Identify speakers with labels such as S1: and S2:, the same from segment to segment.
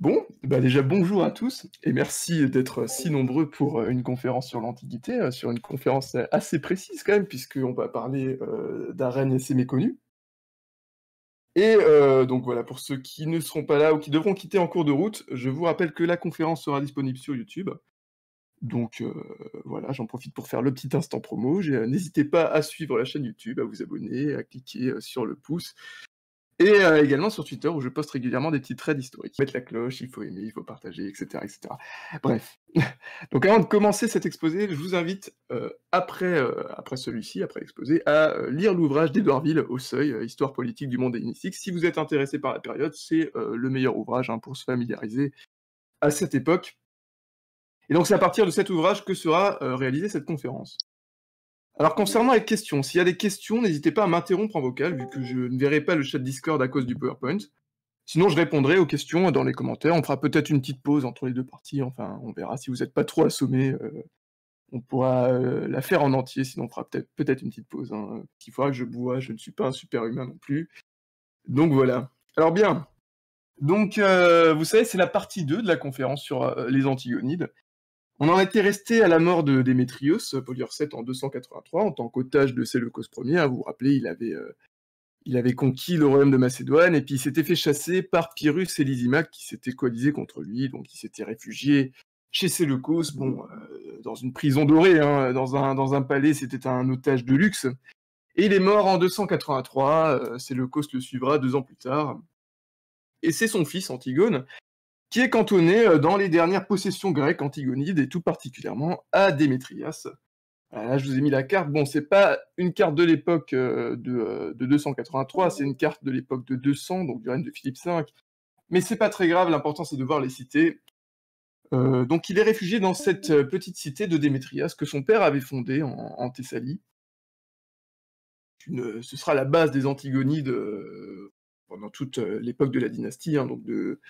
S1: Bon, bah, déjà bonjour à tous et merci d'être si nombreux pour euh, une conférence sur l'Antiquité, euh, sur une conférence euh, assez précise quand même, puisqu'on va parler d'un règne assez méconnu. Et donc voilà, pour ceux qui ne seront pas là ou qui devront quitter en cours de route, je vous rappelle que la conférence sera disponible sur YouTube. Donc voilà, j'en profite pour faire le petit instant promo. N'hésitez pas à suivre la chaîne YouTube, à vous abonner, à cliquer sur le pouce et euh, également sur Twitter où je poste régulièrement des petits threads historiques. Mettre la cloche, il faut aimer, il faut partager, etc. etc. Bref. Donc avant de commencer cet exposé, je vous invite, euh, après, euh, après celui-ci, après l'exposé, à lire l'ouvrage Ville, au seuil, Histoire politique du monde hellénistique. Si vous êtes intéressé par la période, c'est le meilleur ouvrage hein, pour se familiariser à cette époque. Et donc c'est à partir de cet ouvrage que sera réalisée cette conférence. Alors concernant les questions, s'il y a des questions, n'hésitez pas à m'interrompre en vocal, vu que je ne verrai pas le chat Discord à cause du PowerPoint. Sinon, je répondrai aux questions dans les commentaires. On fera peut-être une petite pause entre les deux parties. Enfin, on verra. Si vous n'êtes pas trop assommé, euh, on pourra euh, la faire en entier. Sinon, on fera peut-être peut une petite pause. Il faudra que je bois. Je ne suis pas un super humain non plus. Donc voilà. Alors bien. Donc, euh, vous savez, c'est la partie 2 de la conférence sur les Antigonides. On en était resté à la mort de Démétrios, VII, en 283, en tant qu'otage de Séleucos Ier. Hein, vous vous rappelez, il avait, euh, il avait conquis le royaume de Macédoine, et puis il s'était fait chasser par Pyrrhus et Lysimaque, qui s'étaient coalisés contre lui, donc il s'était réfugié chez Séleucos, bon, euh, dans une prison dorée, hein, dans, un, dans un palais, c'était un otage de luxe. Et il est mort en 283, Séleucos euh, le suivra deux ans plus tard. Et c'est son fils Antigone qui est cantonné euh, dans les dernières possessions grecques antigonides et tout particulièrement à Démétrias. Euh, là, je vous ai mis la carte. Bon, c'est pas une carte de l'époque euh, de, 283, c'est une carte de l'époque de 200, donc du règne de Philippe V. Mais c'est pas très grave, l'important c'est de voir les cités. donc il est réfugié dans cette petite cité de Démétrias que son père avait fondée en, Thessalie. ce sera la base des Antigonides pendant toute l'époque de la dynastie, hein, donc de,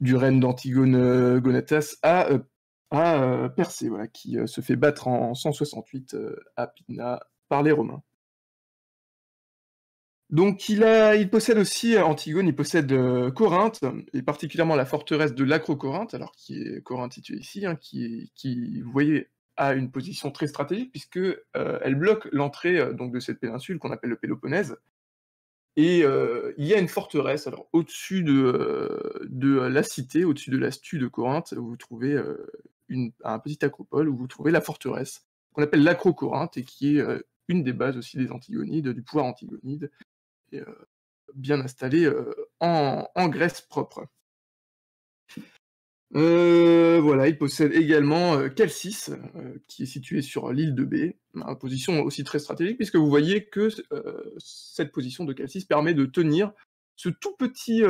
S1: du règne d'Antigone Gonatas à, euh, à euh, Persée, qui euh, se fait battre en 168 à Pydna par les Romains. Donc il, possède aussi, Antigone, il possède Corinthe, et particulièrement la forteresse de l'Acro-Corinthe, alors qui est Corinthe située ici, hein, qui, qui, vous voyez, a une position très stratégique, puisque elle bloque l'entrée de cette péninsule qu'on appelle le Péloponnèse, et euh, il y a une forteresse, alors au-dessus de, euh, la cité, au-dessus de la de Corinthe, vous trouvez euh, une, un petit acropole où vous trouvez la forteresse, qu'on appelle l'acro-Corinthe, et qui est une des bases aussi des Antigonides, du pouvoir Antigonide, bien installée en, Grèce propre. Euh, voilà, il possède également euh, Calcis, euh, qui est situé sur l'île de B, position aussi très stratégique, puisque vous voyez que cette position de Calcis permet de tenir ce tout petit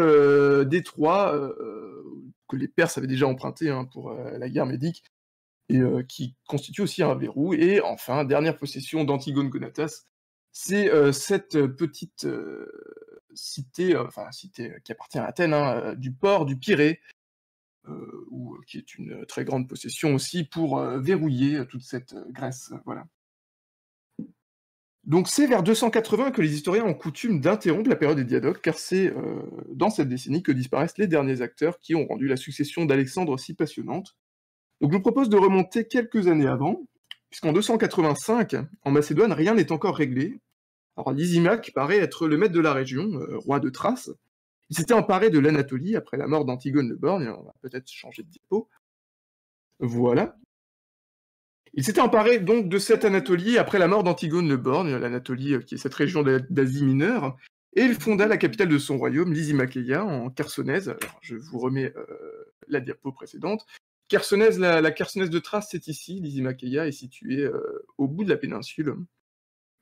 S1: détroit que les Perses avaient déjà emprunté hein, pour la guerre médique, et qui constitue aussi un verrou. Et enfin, dernière possession d'Antigone Gonatas, c'est cette petite cité, enfin cité qui appartient à Athènes, hein, du port du Pirée, euh, ou, euh, qui est une très grande possession aussi, pour euh, verrouiller toute cette Grèce. Donc c'est vers 280 que les historiens ont coutume d'interrompre la période des diadoques, car c'est dans cette décennie que disparaissent les derniers acteurs qui ont rendu la succession d'Alexandre si passionnante. Donc je vous propose de remonter quelques années avant, puisqu'en 285, en Macédoine, rien n'est encore réglé. Alors Lysimac paraît être le maître de la région, roi de Thrace, il s'était emparé de l'Anatolie après la mort d'Antigone le Borgne, on va peut-être changer de dépôt. Voilà. Il s'était emparé donc de cette Anatolie après la mort d'Antigone le Borgne, l'Anatolie euh, qui est cette région d'Asie mineure, et il fonda la capitale de son royaume, Lysimacheia, en Chersonèse. Alors, je vous remets euh, la diapo précédente. Chersonèse, la, la de Thrace, c'est ici. Lysimacheia est située euh, au bout de la péninsule.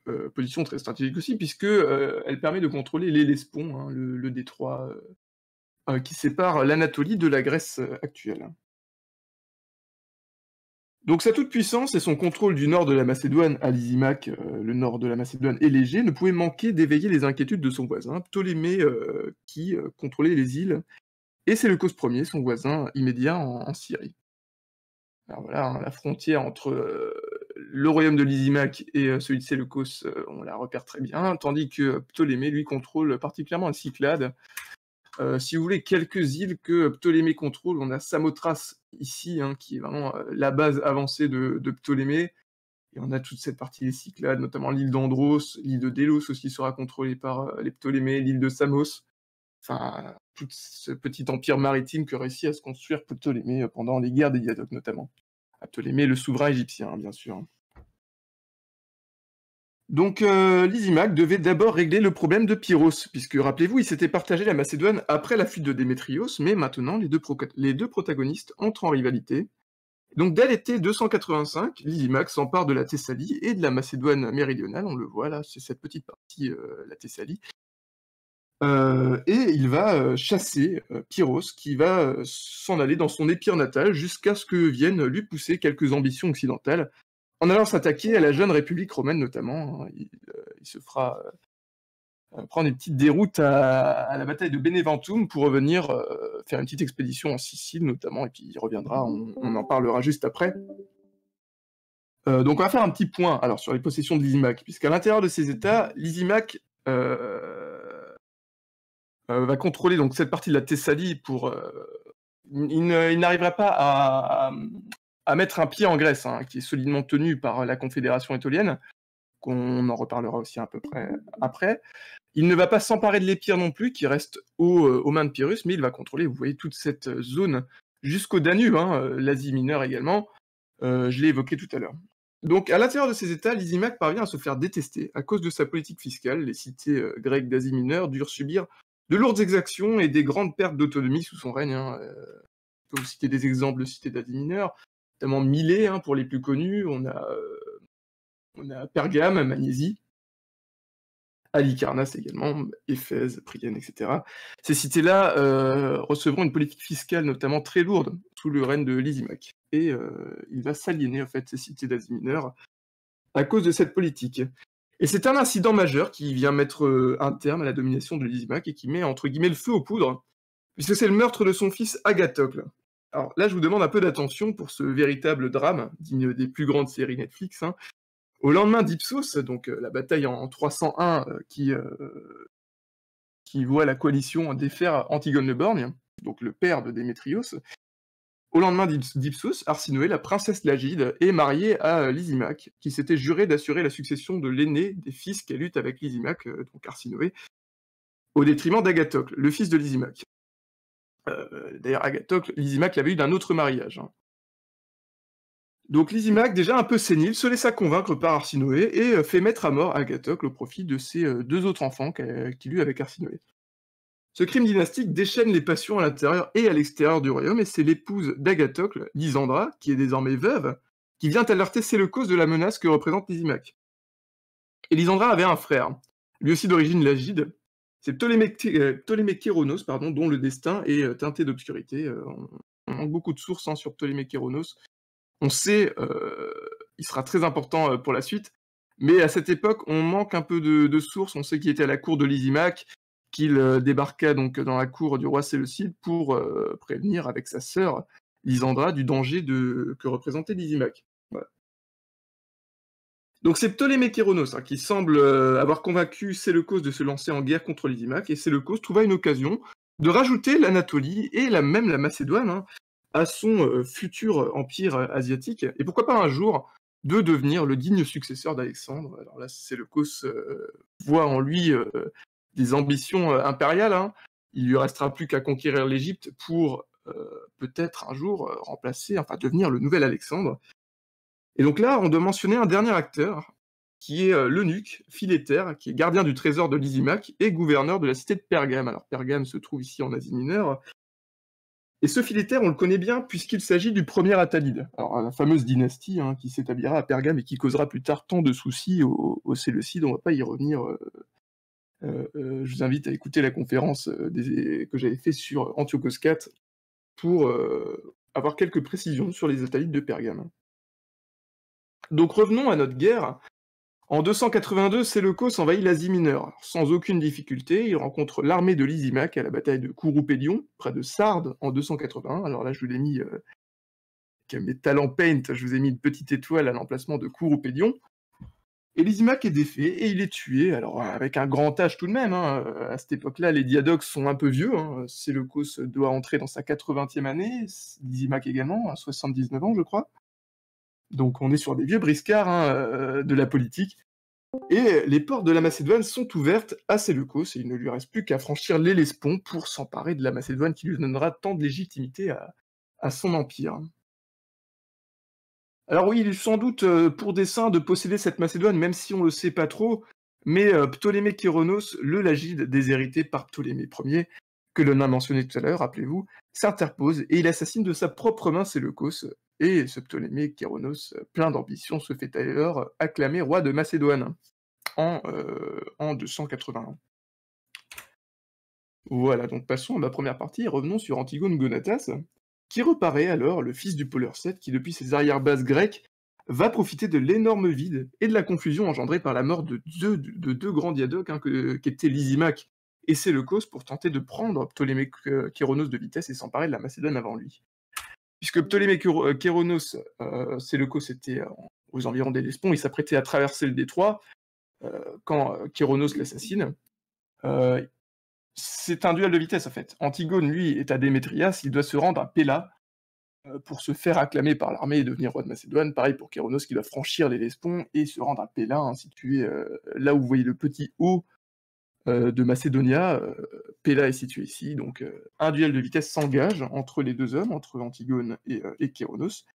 S1: Euh, position très stratégique aussi, puisque euh, elle permet de contrôler les hein, le, détroit euh, qui sépare l'Anatolie de la Grèce actuelle. Donc sa toute-puissance et son contrôle du nord de la Macédoine à l'Isimac, le nord de la Macédoine et léger, ne pouvaient manquer d'éveiller les inquiétudes de son voisin, Ptolémée, qui contrôlait les îles, et c'est le cause premier, son voisin immédiat en, Syrie. Alors voilà, hein, la frontière entre le royaume de Lysimaque et euh, celui de Séleucos, euh, on la repère très bien, tandis que euh, Ptolémée, lui, contrôle particulièrement les Cyclades. si vous voulez, quelques îles que Ptolémée contrôle, on a Samothrace ici, hein, qui est vraiment la base avancée de, Ptolémée. Et on a toute cette partie des Cyclades, notamment l'île d'Andros, l'île de Délos aussi sera contrôlée par les Ptolémées, l'île de Samos. Enfin, tout ce petit empire maritime que réussit à se construire Ptolémée pendant les guerres des Diadoques notamment. Ptolémée, le souverain égyptien, hein, bien sûr. Donc euh, Lysimac devait d'abord régler le problème de Pyrrhos, puisque rappelez-vous, il s'était partagé la Macédoine après la fuite de Démétrios, mais maintenant les deux, protagonistes entrent en rivalité. Donc dès l'été 285, Lysimac s'empare de la Thessalie et de la Macédoine méridionale, on le voit là, c'est cette petite partie, euh, la Thessalie, euh, et il va euh, chasser euh, Pyrrhos qui va s'en aller dans son épire natal, jusqu'à ce que viennent lui pousser quelques ambitions occidentales, en allant s'attaquer à la jeune République romaine notamment. Hein, il, se fera prendre une petite déroute à, la bataille de Beneventum pour revenir faire une petite expédition en Sicile notamment, et puis il reviendra, on, en parlera juste après. donc on va faire un petit point alors sur les possessions de l'Isimac, puisqu'à l'intérieur de ces États, l'Isimac euh, va contrôler donc cette partie de la Thessalie pour. Euh, il n'arrivera pas à, mettre un pied en Grèce, hein, qui est solidement tenu par la Confédération étolienne, qu'on en reparlera aussi à peu près après. Il ne va pas s'emparer de l'Épire non plus, qui reste aux, euh, mains de Pyrrhus, mais il va contrôler, vous voyez, toute cette zone jusqu'au Danube, hein, l'Asie mineure également. je l'ai évoqué tout à l'heure. Donc, à l'intérieur de ces États, l'Isimac parvient à se faire détester à cause de sa politique fiscale. Les cités grecques d'Asie mineure durent subir de lourdes exactions et des grandes pertes d'autonomie sous son règne. Hein. peux vous citer des exemples de d'Asie mineure, notamment Milet hein, pour les plus connus. On a, euh, on a Pergame, Magnésie, Alicarnas également, Éphèse, Prienne, etc. Ces cités-là euh, recevront une politique fiscale notamment très lourde sous le règne de Lysimac. Et euh, il va s'aliéner en fait ces cités d'Asie mineure à cause de cette politique. Et c'est un incident majeur qui vient mettre euh, un terme à la domination de Lizimac et qui met entre guillemets le feu aux poudres, puisque c'est le meurtre de son fils Agathocle. Alors là, je vous demande un peu d'attention pour ce véritable drame, digne des plus grandes séries Netflix. Hein. Au lendemain d'Ipsos, donc euh, la bataille en 301 euh, qui, qui voit la coalition défaire Antigone le Borgne, donc le père de Démétrios, au lendemain d'Ipsus, Arsinoé, la princesse Lagide, est mariée à euh, Lysimac, qui s'était juré d'assurer la succession de l'aîné des fils qu'elle eut avec Lysimac, euh, donc Arsinoé, au détriment d'Agathocle, le fils de Lysimac. Euh, d'ailleurs, Agathocle, Lysimac l'avait eu d'un autre mariage. Hein. Donc Lysimac, déjà un peu sénile, se laissa convaincre par Arsinoé et fait mettre à mort Agathocle au profit de ses deux autres enfants qu'il eut avec Arsinoé. Ce crime dynastique déchaîne les passions à l'intérieur et à l'extérieur du royaume, et c'est l'épouse d'Agatocle, Lysandra, qui est désormais veuve, qui vient alerter cause de la menace que représente Lysimaque. Et Lysandra avait un frère, lui aussi d'origine lagide, c'est Ptolémée euh, Kéronos, pardon, dont le destin est euh, teinté d'obscurité. Euh, on manque beaucoup de sources hein, sur Ptolémée Kéronos. On sait, il sera très important pour la suite, mais à cette époque, on manque un peu de, sources. On sait qu'il était à la cour de Lysimaque, qu'il euh, débarqua donc dans la cour du roi Séleucide pour euh, prévenir avec sa sœur Lisandra du danger que représentait Lysimaque. Donc c'est Ptolémée Kéronos hein, qui semble euh, avoir convaincu Séleucos de se lancer en guerre contre Lysimaque, et Séleucos trouva une occasion de rajouter l'Anatolie et la, même la Macédoine hein, à son futur empire asiatique, et pourquoi pas un jour de devenir le digne successeur d'Alexandre. Alors là, Séleucos voit en lui des ambitions euh, impériales. Hein. Il lui restera plus qu'à conquérir l'Égypte pour euh, peut-être un jour euh, remplacer, enfin devenir le nouvel Alexandre. Et donc là, on doit mentionner un dernier acteur, qui est l'eunuque, Philéter, qui est gardien du trésor de Lysimac et gouverneur de la cité de Pergame. Alors Pergame se trouve ici en Asie mineure. Et ce Philéter, on le connaît bien puisqu'il s'agit du premier Attalide, alors la fameuse dynastie hein, qui s'établira à Pergame et qui causera plus tard tant de soucis aux, Séleucides, on ne va pas y revenir euh, euh, je vous invite à écouter la conférence euh, que j'avais fait sur Antiochos IV pour avoir quelques précisions sur les Atalides de Pergame. Donc revenons à notre guerre. En 282, Séleucos envahit l'Asie mineure. Sans aucune difficulté, il rencontre l'armée de Lysimac à la bataille de Couroupédion, près de Sardes, en 281. Alors là, je vous ai mis, avec mes talents paint, je vous ai mis une petite étoile à l'emplacement de Pédion. Et Lysimac est défait et il est tué, alors avec un grand âge tout de même. Hein. Euh, à cette époque-là, les diadoques sont un peu vieux. Hein. Séleucos doit entrer dans sa 80e année, Lysimac également, à 79 ans, je crois. Donc on est sur des vieux briscards hein, euh, de la politique. Et les portes de la Macédoine sont ouvertes à Séleucos et il ne lui reste plus qu'à franchir l'Hellespont pour s'emparer de la Macédoine qui lui donnera tant de légitimité à son empire. Alors oui, il est sans doute euh, pour dessein de posséder cette Macédoine, même si on ne le sait pas trop, mais euh, Ptolémée Kéronos, le Lagide déshérité par Ptolémée Ier, que l'on a mentionné tout à l'heure, rappelez-vous, s'interpose et il assassine de sa propre main Séleucos, et ce Ptolémée Kéronos, plein d'ambition, se fait alors acclamer roi de Macédoine en, 281. Euh, voilà, donc passons à ma première partie et revenons sur Antigone Gonatas, qui reparaît alors le fils du Polar 7 qui, depuis ses arrières bases grecques, va profiter de l'énorme vide et de la confusion engendrée par la mort de deux, grands diadoques, hein, qui qu'étaient Lysimac et Séleucos, pour tenter de prendre Ptolémée euh, Kéronos de vitesse et s'emparer de la Macédoine avant lui. Puisque Ptolémée euh, Kéronos, Séleucos euh, était aux environs des Lespons, il s'apprêtait à traverser le détroit quand Kéronos l'assassine c'est un duel de vitesse en fait. Antigone, lui, est à Démétrias, il doit se rendre à Pella euh, pour se faire acclamer par l'armée et devenir roi de Macédoine. Pareil pour Kéronos qui doit franchir les Lespons et se rendre à Pella, hein, situé euh, là où vous voyez le petit haut euh, de Macédonia. Pella est situé ici, donc un duel de vitesse s'engage entre les deux hommes, entre Antigone et, et Kéronos.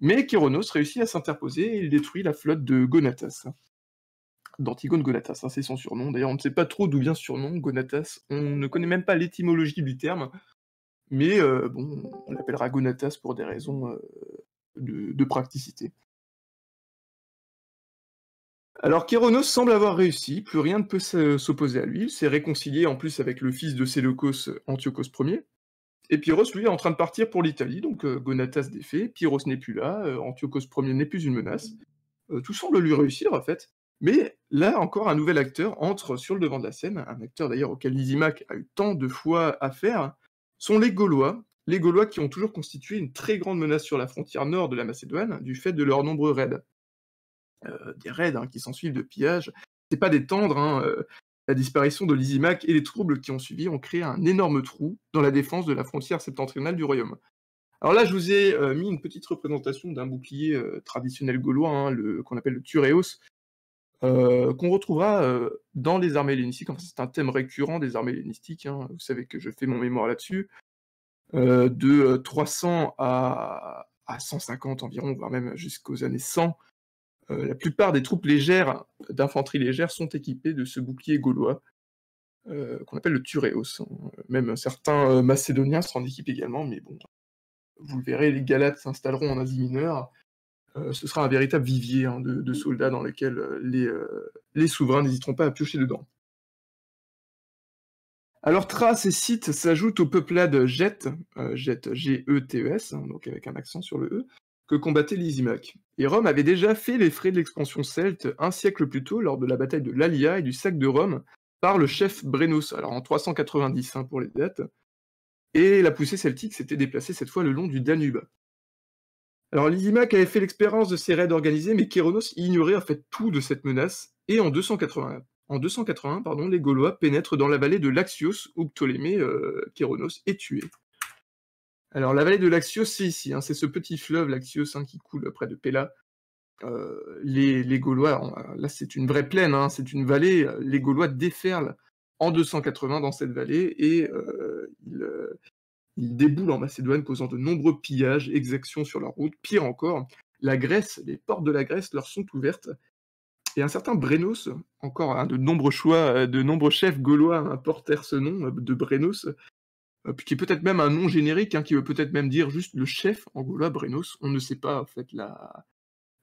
S1: Mais Kéronos réussit à s'interposer et il détruit la flotte de Gonatas d'Antigone Gonatas, hein, c'est son surnom. D'ailleurs, on ne sait pas trop d'où vient ce surnom, Gonatas. On ne connaît même pas l'étymologie du terme, mais euh, bon, on l'appellera Gonatas pour des raisons euh, de, practicité. Alors Kéronos semble avoir réussi, plus rien ne peut s'opposer à lui, il s'est réconcilié en plus avec le fils de Séleucos, Antiochos Ier, et Pyrrhos lui est en train de partir pour l'Italie, donc euh, Gonatas défait, Pyrrhos n'est plus là, Antiochos Ier n'est plus une menace, tout semble lui réussir en fait, mais là encore, un nouvel acteur entre sur le devant de la scène, un acteur d'ailleurs auquel Lysimac a eu tant de fois affaire, sont les Gaulois, les Gaulois qui ont toujours constitué une très grande menace sur la frontière nord de la Macédoine du fait de leurs nombreux raids. Euh, des raids hein, qui s'ensuivent de pillages, c'est pas détendre, hein, euh, la disparition de l'Izimac et les troubles qui ont suivi ont créé un énorme trou dans la défense de la frontière septentrionale du royaume. Alors là, je vous ai euh, mis une petite représentation d'un bouclier traditionnel gaulois, hein, qu'on appelle le Tureos, euh, qu'on retrouvera euh, dans les armées hellénistiques. Enfin, c'est un thème récurrent des armées hellénistiques. Hein. Vous savez que je fais mon mémoire là-dessus. Euh, de 300 à, 150 environ, voire même jusqu'aux années 100, la plupart des troupes légères, d'infanterie légère, sont équipées de ce bouclier gaulois qu'on appelle le Tureos. Même certains Macédoniens s'en équipent également, mais bon, vous le verrez, les Galates s'installeront en Asie mineure euh, ce sera un véritable vivier hein, de, soldats dans lequel euh, euh, les, souverains n'hésiteront pas à piocher dedans. Alors Trace et Sith s'ajoutent au peuplades Jet, Getes, Jet G-E-T-E-S, hein, donc avec un accent sur le E, que combattait l'Isimac. Et Rome avait déjà fait les frais de l'expansion celte un siècle plus tôt lors de la bataille de l'Alia et du sac de Rome par le chef Brennus, alors en 390 hein, pour les dates. Et la poussée celtique s'était déplacée cette fois le long du Danube. Alors Lysimac avait fait l'expérience de ces raids organisés, mais Kéronos ignorait en fait tout de cette menace, et en 281, en pardon, les Gaulois pénètrent dans la vallée de Laxios, où Ptolémée euh, Kéronos est tué. Alors la vallée de Laxios, c'est ici, hein. c'est ce petit fleuve Laxios hein, qui coule près de Pella. Euh, les, Gaulois, euh, là c'est une vraie plaine, hein. c'est une vallée, les Gaulois déferlent en 280 dans cette vallée et ils déboulent en Macédoine, causant de nombreux pillages, exactions sur leur route. Pire encore, la Grèce, les portes de la Grèce leur sont ouvertes. Et un certain Brenos, encore un de nombreux choix, euh, de nombreux chefs gaulois hein, portèrent ce nom euh, de Brenos, euh, qui est peut-être même un nom générique, hein, qui veut peut-être même dire juste le chef en gaulois, On ne sait pas en fait la,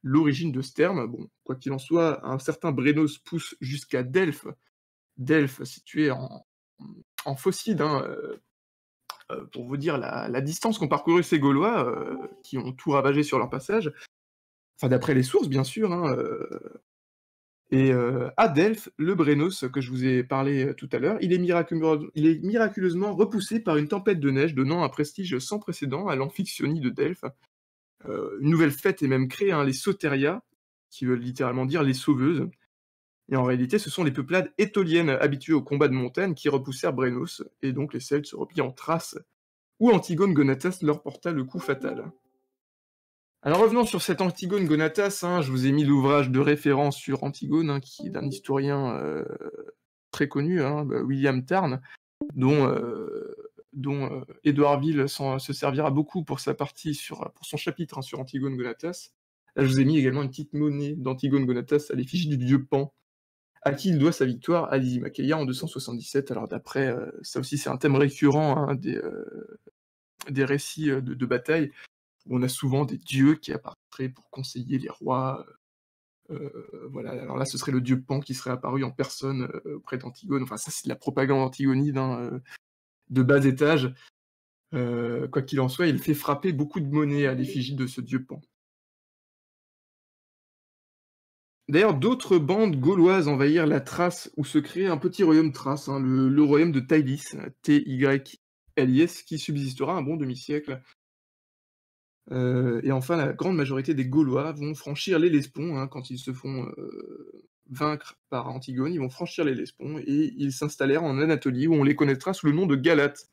S1: l'origine de ce terme. Bon, quoi qu'il en soit, un certain Brenos pousse jusqu'à Delphes. Delphes, situé en, en Phocide, euh, pour vous dire la, distance qu'ont parcouru ces Gaulois, euh, qui ont tout ravagé sur leur passage. Enfin, d'après les sources, bien sûr. Hein, euh, et à Delphes, le Brenos que je vous ai parlé tout à l'heure, il, est miraculeusement repoussé par une tempête de neige donnant un prestige sans précédent à l'amphictionie de Delphes. une nouvelle fête est même créée, hein, les Soteria, qui veulent littéralement dire les sauveuses, et en réalité, ce sont les peuplades étoliennes habituées au combat de montagne qui repoussèrent Brennus, et donc les Celtes se replient en Thrace, où Antigone Gonatas leur porta le coup fatal. Alors revenons sur cet Antigone Gonatas, hein. je vous ai mis l'ouvrage de référence sur Antigone, hein, qui est d'un historien euh, très connu, hein, bah, William Tarn, dont, euh, euh, Édouard dont se servira beaucoup pour sa partie sur, pour son chapitre sur Antigone Gonatas. je vous ai mis également une petite monnaie d'Antigone Gonatas à l'effigie du dieu Pan, à qui il doit sa victoire à Lizzie en 277. Alors d'après, euh, ça aussi c'est un thème récurrent hein, des, euh, des récits euh, de, bataille, où on a souvent des dieux qui apparaîtraient pour conseiller les rois. voilà, alors là ce serait le dieu Pan qui serait apparu en personne auprès d'Antigone. Enfin ça c'est de la propagande antigonide hein, de bas étage. quoi qu'il en soit, il fait frapper beaucoup de monnaie à l'effigie de ce dieu Pan. D'ailleurs, d'autres bandes gauloises envahirent la Thrace, où se crée un petit royaume thrace, hein, le, royaume de Tylis, T-Y-L-I-S, qui subsistera un bon demi-siècle. Euh, et enfin, la grande majorité des Gaulois vont franchir les Lespons, hein. quand ils se font euh, vaincre par Antigone, ils vont franchir les Lespons, et ils s'installèrent en Anatolie, où on les connaîtra sous le nom de Galates.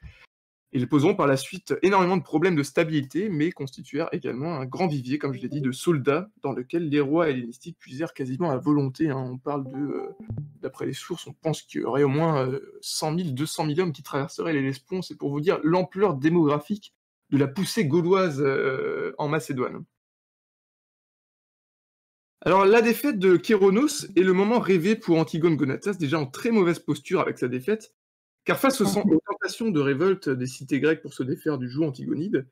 S1: Ils poseront par la suite énormément de problèmes de stabilité, mais constituèrent également un grand vivier, comme je l'ai dit, de soldats dans lequel les rois hellénistiques puisèrent quasiment à volonté. Hein. On parle de, euh, d'après les sources, on pense qu'il y aurait au moins 100 000, 200 000 hommes qui traverseraient les Lespons. C'est pour vous dire l'ampleur démographique de la poussée gauloise euh, en Macédoine. Alors la défaite de Kéronos est le moment rêvé pour Antigone Gonatas, déjà en très mauvaise posture avec sa défaite, car face aux, tentations de révolte des cités grecques pour se défaire du joug antigonide,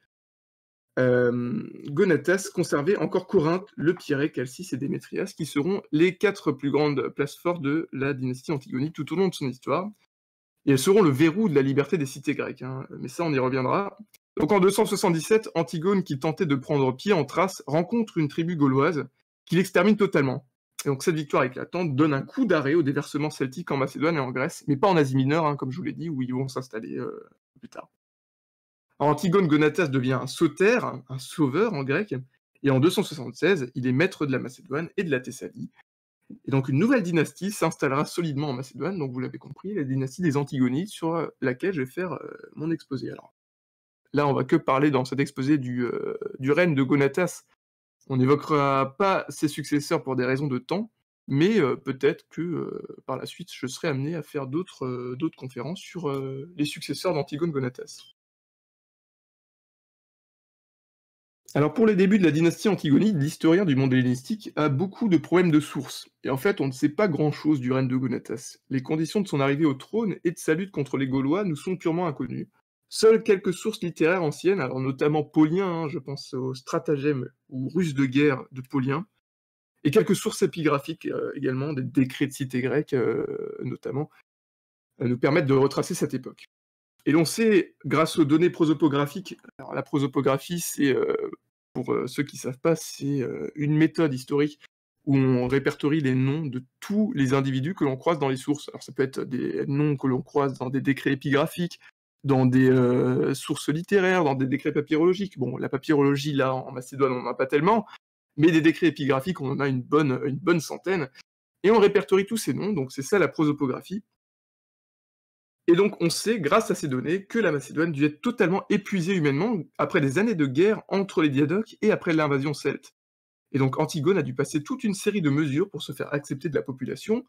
S1: euh, Gonatas conservait encore Corinthe, le Pirée, Chalcis et Démétrias, qui seront les quatre plus grandes places fortes de la dynastie antigonide tout au long de son histoire. Et elles seront le verrou de la liberté des cités grecques. Hein. Mais ça, on y reviendra. Donc en 277, Antigone, qui tentait de prendre pied en Thrace, rencontre une tribu gauloise qui l'extermine totalement donc cette victoire éclatante donne un coup d'arrêt au déversement celtique en Macédoine et en Grèce, mais pas en Asie mineure, hein, comme je vous l'ai dit, où ils vont s'installer euh, plus tard. Antigone Gonatas devient un sauteur, un sauveur en grec, et en 276, il est maître de la Macédoine et de la Thessalie. Et donc une nouvelle dynastie s'installera solidement en Macédoine, donc vous l'avez compris, la dynastie des Antigonides, sur laquelle je vais faire euh, mon exposé. Alors là, on va que parler dans cet exposé du euh, règne de Gonatas, on n'évoquera pas ses successeurs pour des raisons de temps, mais euh, peut-être que euh, par la suite, je serai amené à faire d'autres euh, conférences sur les successeurs d'Antigone Gonatas. Alors pour les débuts de la dynastie antigonide, l'historien du monde hellénistique a beaucoup de problèmes de sources, et en fait on ne sait pas grand-chose du règne de Gonatas. Les conditions de son arrivée au trône et de sa lutte contre les Gaulois nous sont purement inconnues, Seules quelques sources littéraires anciennes, alors notamment Paulien, hein, je pense au stratagème ou russe de guerre de Paulien, et quelques sources épigraphiques euh, également, des décrets de cité grecque euh, notamment, euh, nous permettent de retracer cette époque. Et l'on sait, grâce aux données prosopographiques, alors la prosopographie, c'est, pour ceux qui ne savent pas, c'est une méthode historique où on répertorie les noms de tous les individus que l'on croise dans les sources. Alors ça peut être des noms que l'on croise dans des décrets épigraphiques, dans des euh, sources littéraires, dans des décrets papyrologiques. Bon, la papyrologie, là, en Macédoine, on n'en a pas tellement, mais des décrets épigraphiques, on en a une bonne, une bonne centaine. Et on répertorie tous ces noms, donc c'est ça la prosopographie. Et donc on sait, grâce à ces données, que la Macédoine dû être totalement épuisée humainement après des années de guerre entre les diadoques et après l'invasion celte. Et donc Antigone a dû passer toute une série de mesures pour se faire accepter de la population,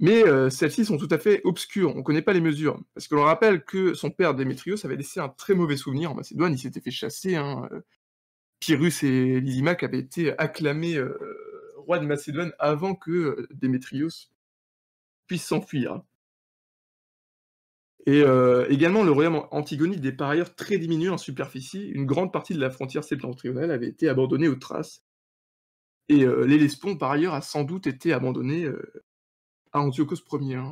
S1: mais euh, celles-ci sont tout à fait obscures, on ne connaît pas les mesures. Parce que l'on rappelle que son père Démétrios avait laissé un très mauvais souvenir en Macédoine, il s'était fait chasser. Hein, euh. Pyrrhus et Lysimaque avaient été acclamés euh, roi rois de Macédoine avant que Démétrios puisse s'enfuir. Et également, le royaume antigonique est par ailleurs très diminué en superficie. Une grande partie de la frontière septentrionale avait été abandonnée aux Thraces. Et l'Hellespont, par ailleurs, a sans doute été abandonné à Antiochos Ier.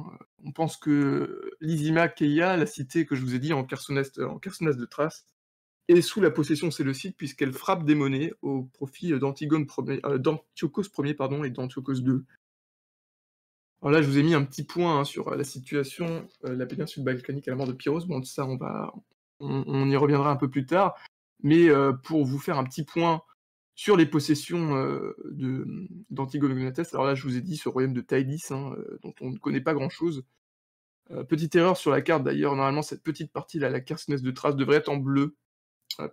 S1: On pense que lizima Keia, la cité que je vous ai dit en Carsonas en de Thrace, est sous la possession séleucide puisqu'elle frappe des monnaies au profit euh, d'Antigone euh, d'Antiochos Ier pardon, et d'Antiochos II. Alors là, je vous ai mis un petit point hein, sur euh, la situation la péninsule balkanique à la mort de Pyrrhus. Bon, ça, on, va, on, y reviendra un peu plus tard. Mais pour vous faire un petit point sur les possessions euh, dantigone d'Antigonogonatas. Alors là, je vous ai dit ce royaume de Taïdis, hein, euh, dont on ne connaît pas grand-chose. Euh, petite erreur sur la carte d'ailleurs, normalement cette petite partie là, la Kersnes de trace devrait être en bleu,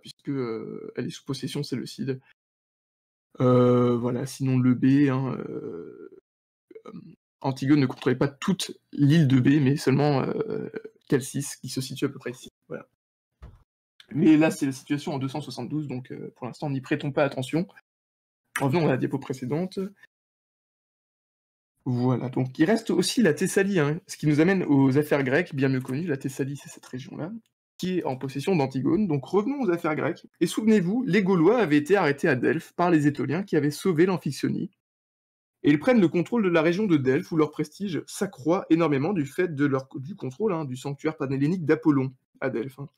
S1: puisqu'elle puisque elle est sous possession, c'est le CID. voilà, sinon le B, hein, Antigone ne contrôlait pas toute l'île de B, mais seulement Calcis, qui se situe à peu près ici. Mais là, c'est la situation en 272, donc euh, pour l'instant, n'y prêtons pas attention. Revenons à la diapo précédente. Voilà, donc il reste aussi la Thessalie, hein, ce qui nous amène aux affaires grecques, bien mieux connues. La Thessalie, c'est cette région-là, qui est en possession d'Antigone. Donc revenons aux affaires grecques. Et souvenez-vous, les Gaulois avaient été arrêtés à Delphes par les Étoliens qui avaient sauvé l'Amphictyonie. Et ils prennent le contrôle de la région de Delphes, où leur prestige s'accroît énormément du fait du contrôle hein, du sanctuaire panhellénique d'Apollon à Delphes. Hein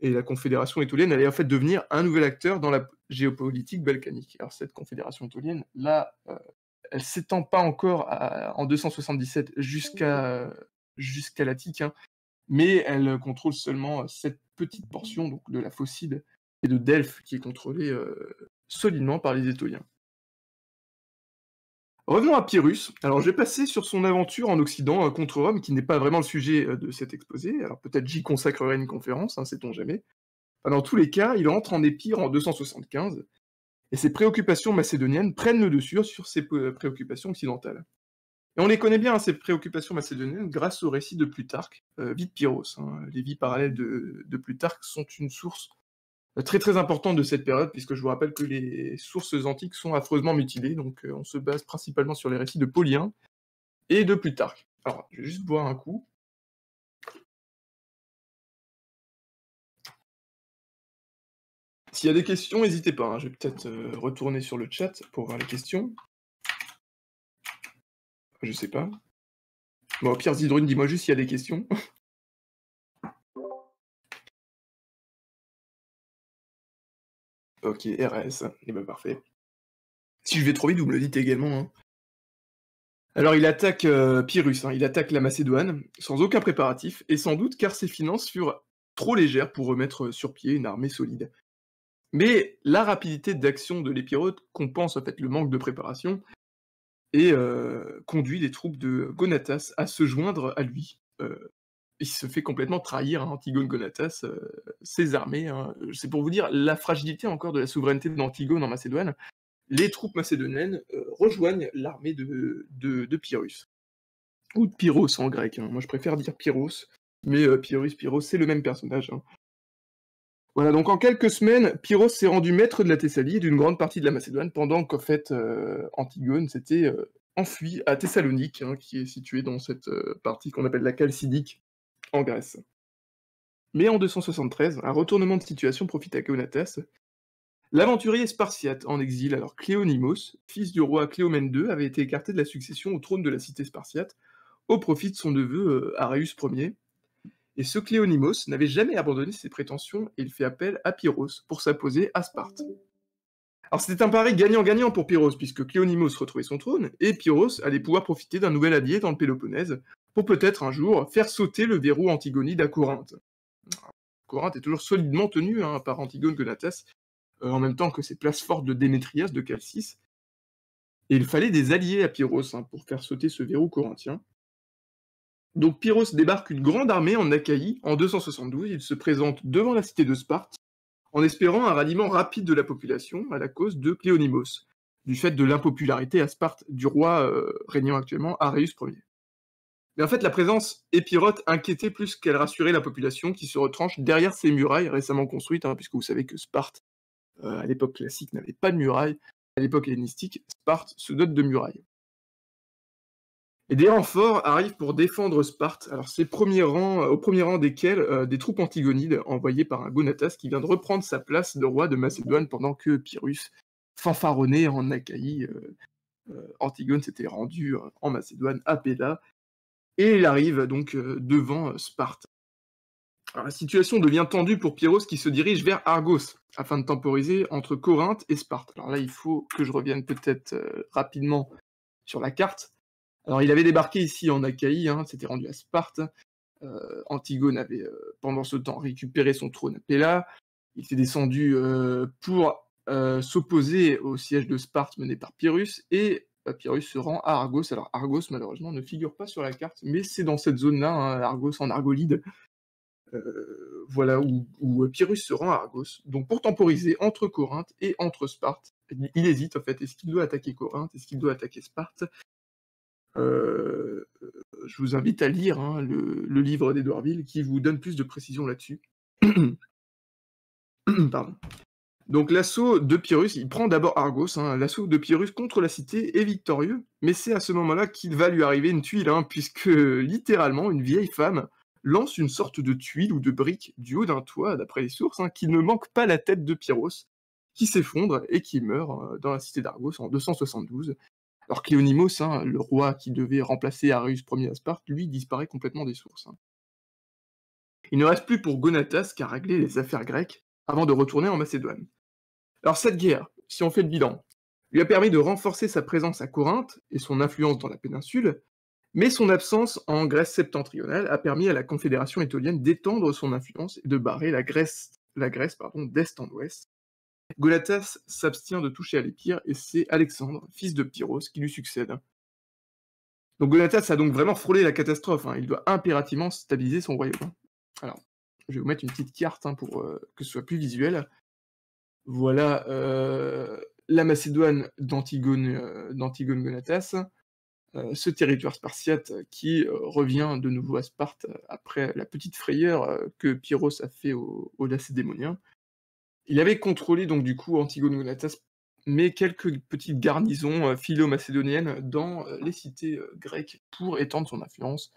S1: et la Confédération étolienne allait en fait devenir un nouvel acteur dans la géopolitique balkanique. Alors cette Confédération étolienne, là, euh, elle s'étend pas encore en 277 jusqu'à jusqu'à l'Attique, hein, mais elle contrôle seulement euh, cette petite portion donc de la Phocide et de Delphes qui est contrôlée euh, solidement par les Étoliens. Revenons à Pyrrhus. Alors, j'ai passé sur son aventure en Occident euh, contre Rome, qui n'est pas vraiment le sujet euh, de cet exposé. Alors, peut-être j'y consacrerai une conférence, hein, sait-on jamais. Bah, dans tous les cas, il entre en Épire en 275, et ses préoccupations macédoniennes prennent le dessus sur ses euh, préoccupations occidentales. Et on les connaît bien, hein, ces préoccupations macédoniennes, grâce au récit de Plutarque, vie de Pyrrhos. Hein. Les vies parallèles de Plutarque sont une source très très important de cette période, puisque je vous rappelle que les sources antiques sont affreusement mutilées, donc euh, on se
S2: base principalement sur les récits de Paulien et de Plutarque. Alors, je vais juste boire un coup. S'il y a des questions, n'hésitez pas. Hein. Je vais peut-être euh, retourner sur le chat pour voir les questions. Je sais pas. Bon, Pierre Zidrune, dis-moi juste s'il y a des questions. Ok, RS. Et eh ben parfait. Si je vais trop vite, vous me le dites également.
S1: Hein. Alors il attaque euh, Pyrrhus, hein. il attaque la Macédoine, sans aucun préparatif, et sans doute car ses finances furent trop légères pour remettre sur pied une armée solide. Mais la rapidité d'action de l'épirote compense en fait le manque de préparation et euh, conduit les troupes de Gonatas à se joindre à lui, euh, il se fait complètement trahir, hein, Antigone Gonatas, euh, ses armées. Hein. C'est pour vous dire la fragilité encore de la souveraineté d'Antigone en Macédoine. Les troupes macédoniennes euh, rejoignent l'armée de, Pyrrhus. Ou de Pyrrhos en grec. Hein. Moi, je préfère dire Pyrrhos, mais euh, Pyrrhus, Pyrrhos, c'est le même personnage. Voilà, donc en quelques semaines, Pyrrhus s'est rendu maître de la Thessalie et d'une grande partie de la Macédoine, pendant qu'en fait, Antigone s'était enfui à Thessalonique, qui est située dans cette partie qu'on appelle la Chalcidique, en Grèce. Mais en 273, un retournement de situation profite à Cléonatas. L'aventurier spartiate en exil, alors Cléonymos, fils du roi Cléomène II, avait été écarté de la succession au trône de la cité spartiate au profit de son neveu euh, Areus Ier. Et ce Cléonimos n'avait jamais abandonné ses prétentions et il fait appel à Pyrrhos pour s'imposer à Sparte. Alors c'était un pari gagnant-gagnant pour Pyrrhos, puisque Cléonimos retrouvait son trône, et Pyrrhos allait pouvoir profiter d'un nouvel allié dans le Péloponnèse, pour peut-être un jour faire sauter le verrou Antigonide à Corinthe. Corinthe est toujours solidement tenue hein, par Antigone Gonatas, euh, en même temps que ses places fortes de Démétrias, de Calcis. Et il fallait des alliés à Pyrrhos hein, pour faire sauter ce verrou corinthien. Donc Pyrrhos débarque une grande armée en Achaïe en 272. Il se présente devant la cité de Sparte en espérant un ralliement rapide de la population à la cause de Cléonymos, du fait de l'impopularité à Sparte du roi euh, régnant actuellement Arius Ier. Mais en fait, la présence épirote inquiétait plus qu'elle rassurait la population qui se retranche derrière ces murailles récemment construites, hein, puisque vous savez que Sparte, euh, à l'époque classique, n'avait pas de murailles. À l'époque hellénistique, Sparte se dote de murailles. Et des renforts arrivent pour défendre Sparte. Alors, ces premiers rangs, euh, au premier rang desquels euh, des troupes antigonides envoyées par un Gonatas qui vient de reprendre sa place de roi de Macédoine pendant que Pyrrhus fanfaronnait en Achaïe. Antigone s'était rendu en Macédoine à Pella et il arrive donc euh, devant euh, Sparte. Alors, la situation devient tendue pour Pyrrhos qui se dirige vers Argos afin de temporiser entre Corinthe et Sparte. Alors là, il faut que je revienne peut-être euh, rapidement sur la carte. Alors il avait débarqué ici en Achaïe, hein, s'était rendu à Sparte. Antigone avait pendant ce temps récupéré son trône à Pella, Il s'est descendu pour s'opposer au siège de Sparte mené par Pyrrhus et Pyrrhus se rend à Argos. Alors Argos malheureusement ne figure pas sur la carte, mais c'est dans cette zone-là, hein, Argos en Argolide, euh, voilà où, euh, Pyrrhus se rend à Argos. Donc pour temporiser entre Corinthe et entre Sparte, il, hésite en fait. Est-ce qu'il doit attaquer Corinthe Est-ce qu'il doit attaquer Sparte euh, Je vous invite à lire hein, le, le, livre d'Edouardville qui vous donne plus de précision là-dessus. Pardon. Donc l'assaut de Pyrrhus, il prend d'abord Argos, hein, l'assaut de Pyrrhus contre la cité est victorieux, mais c'est à ce moment-là qu'il va lui arriver une tuile, hein, puisque littéralement une vieille femme lance une sorte de tuile ou de brique du haut d'un toit, d'après les sources, hein, qui ne manque pas la tête de Pyrrhus, qui s'effondre et qui meurt euh, dans la cité d'Argos en 272. Alors Cléonimos, le roi qui devait remplacer Arius Ier à Sparte, lui disparaît complètement des sources. Il ne reste plus pour Gonatas qu'à régler les affaires grecques avant de retourner en Macédoine. Alors cette guerre, si on fait le bilan, lui a permis de renforcer sa présence à Corinthe et son influence dans la péninsule, mais son absence en Grèce septentrionale a permis à la Confédération étolienne d'étendre son influence et de barrer la Grèce, la Grèce d'est en ouest. Golatas s'abstient de toucher à l'épire et c'est Alexandre, fils de Pyrrhos, qui lui succède. Donc Golatas a donc vraiment frôlé la catastrophe, hein. il doit impérativement stabiliser son royaume. Alors, je vais vous mettre une petite carte hein, pour euh, que ce soit plus visuel. Voilà euh, la Macédoine d'Antigone, euh, d'Antigone Gonatas, euh, ce territoire spartiate qui revient de nouveau à Sparte après la petite frayeur que Pyrrhos a fait aux, Lacédémonien. Lacédémoniens. Il avait contrôlé donc du coup Antigone Gonatas, mais quelques petites garnisons philo-macédoniennes dans les cités grecques pour étendre son influence.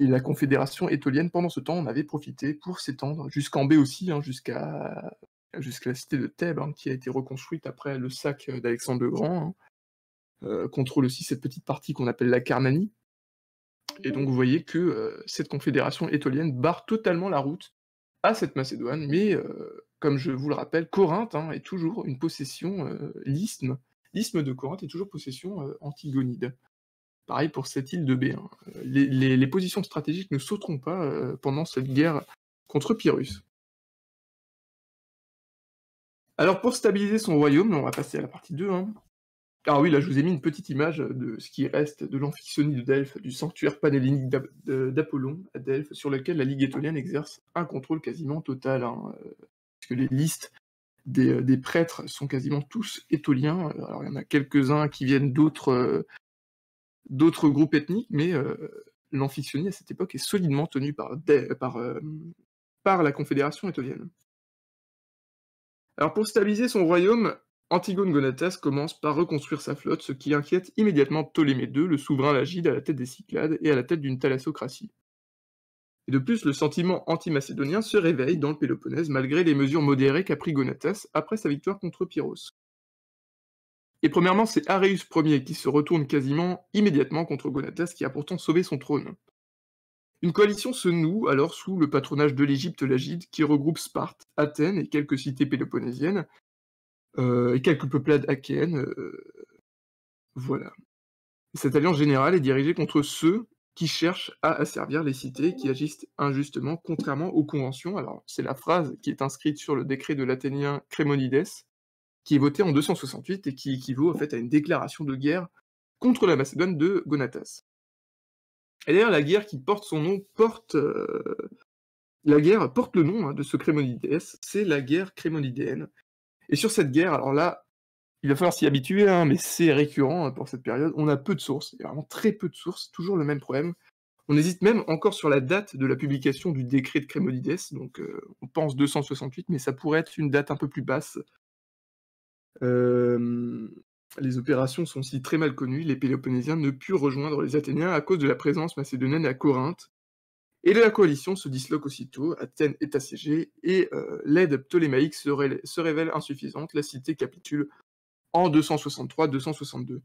S1: Et la Confédération étolienne, pendant ce temps, en avait profité pour s'étendre jusqu'en B aussi, hein, jusqu'à jusqu'à la cité de Thèbes, hein, qui a été reconstruite après le sac euh, d'Alexandre le Grand. Hein, euh, contrôle aussi cette petite partie qu'on appelle la Carnanie. Et mmh. donc vous voyez que euh, cette confédération étolienne barre totalement la route à cette Macédoine, mais comme je vous le rappelle, Corinthe hein, est toujours une possession, l'isthme, l'isthme de Corinthe est toujours possession antigonide. Pareil pour cette île de Bé. les positions stratégiques ne sauteront pas pendant cette guerre contre Pyrrhus. Alors pour stabiliser son royaume, on va passer à la partie 2. Hein. Ah oui, là je vous ai mis une petite image de ce qui reste de l'amphictyonie de Delphes, du sanctuaire panhellénique d'Apollon à Delphes, sur lequel la Ligue étolienne exerce un contrôle quasiment total, puisque hein, euh, parce que les listes des, euh, prêtres sont quasiment tous étoliens. Euh, alors il y en a quelques-uns qui viennent d'autres groupes ethniques, mais euh, à cette époque est solidement tenue par, par la Confédération étolienne. Alors pour stabiliser son royaume, Antigone Gonatas commence par reconstruire sa flotte, ce qui inquiète immédiatement Ptolémée II, le souverain lagide à la tête des Cyclades et à la tête d'une thalassocratie. Et de plus, le sentiment anti-macédonien se réveille dans le Péloponnèse malgré les mesures modérées qu'a pris Gonatas après sa victoire contre Pyrrhos. Et premièrement, c'est Areus Ier qui se retourne quasiment immédiatement contre Gonatas qui a pourtant sauvé son trône. Une coalition se noue alors sous le patronage de l'Égypte lagide qui regroupe Sparte, Athènes et quelques cités péloponnésiennes euh, et quelques peuplades achéennes. Euh, voilà. Cette alliance générale est dirigée contre ceux qui cherchent à asservir les cités qui agissent injustement contrairement aux conventions. Alors, c'est la phrase qui est inscrite sur le décret de l'Athénien Crémonides, qui est voté en 268 et qui équivaut en fait à une déclaration de guerre contre la Macédoine de Gonatas. Et d'ailleurs, la guerre qui porte son nom porte. Euh, la guerre porte le nom hein, de ce Crémonides, c'est la guerre crémonidéenne. Et sur cette guerre, alors là, il va falloir s'y habituer, hein, mais c'est récurrent hein, pour cette période. On a peu de sources, il y a vraiment très peu de sources, toujours le même problème. On hésite même encore sur la date de la publication du décret de Crémonides, donc euh, on pense 268, mais ça pourrait être une date un peu plus basse. Euh, les opérations sont si très mal connues, les Péloponnésiens ne purent rejoindre les Athéniens à cause de la présence macédonienne à Corinthe, et la coalition se disloque aussitôt, Athènes est assiégée, et euh, l'aide ptolémaïque se, révèle insuffisante, la cité capitule en 263-262.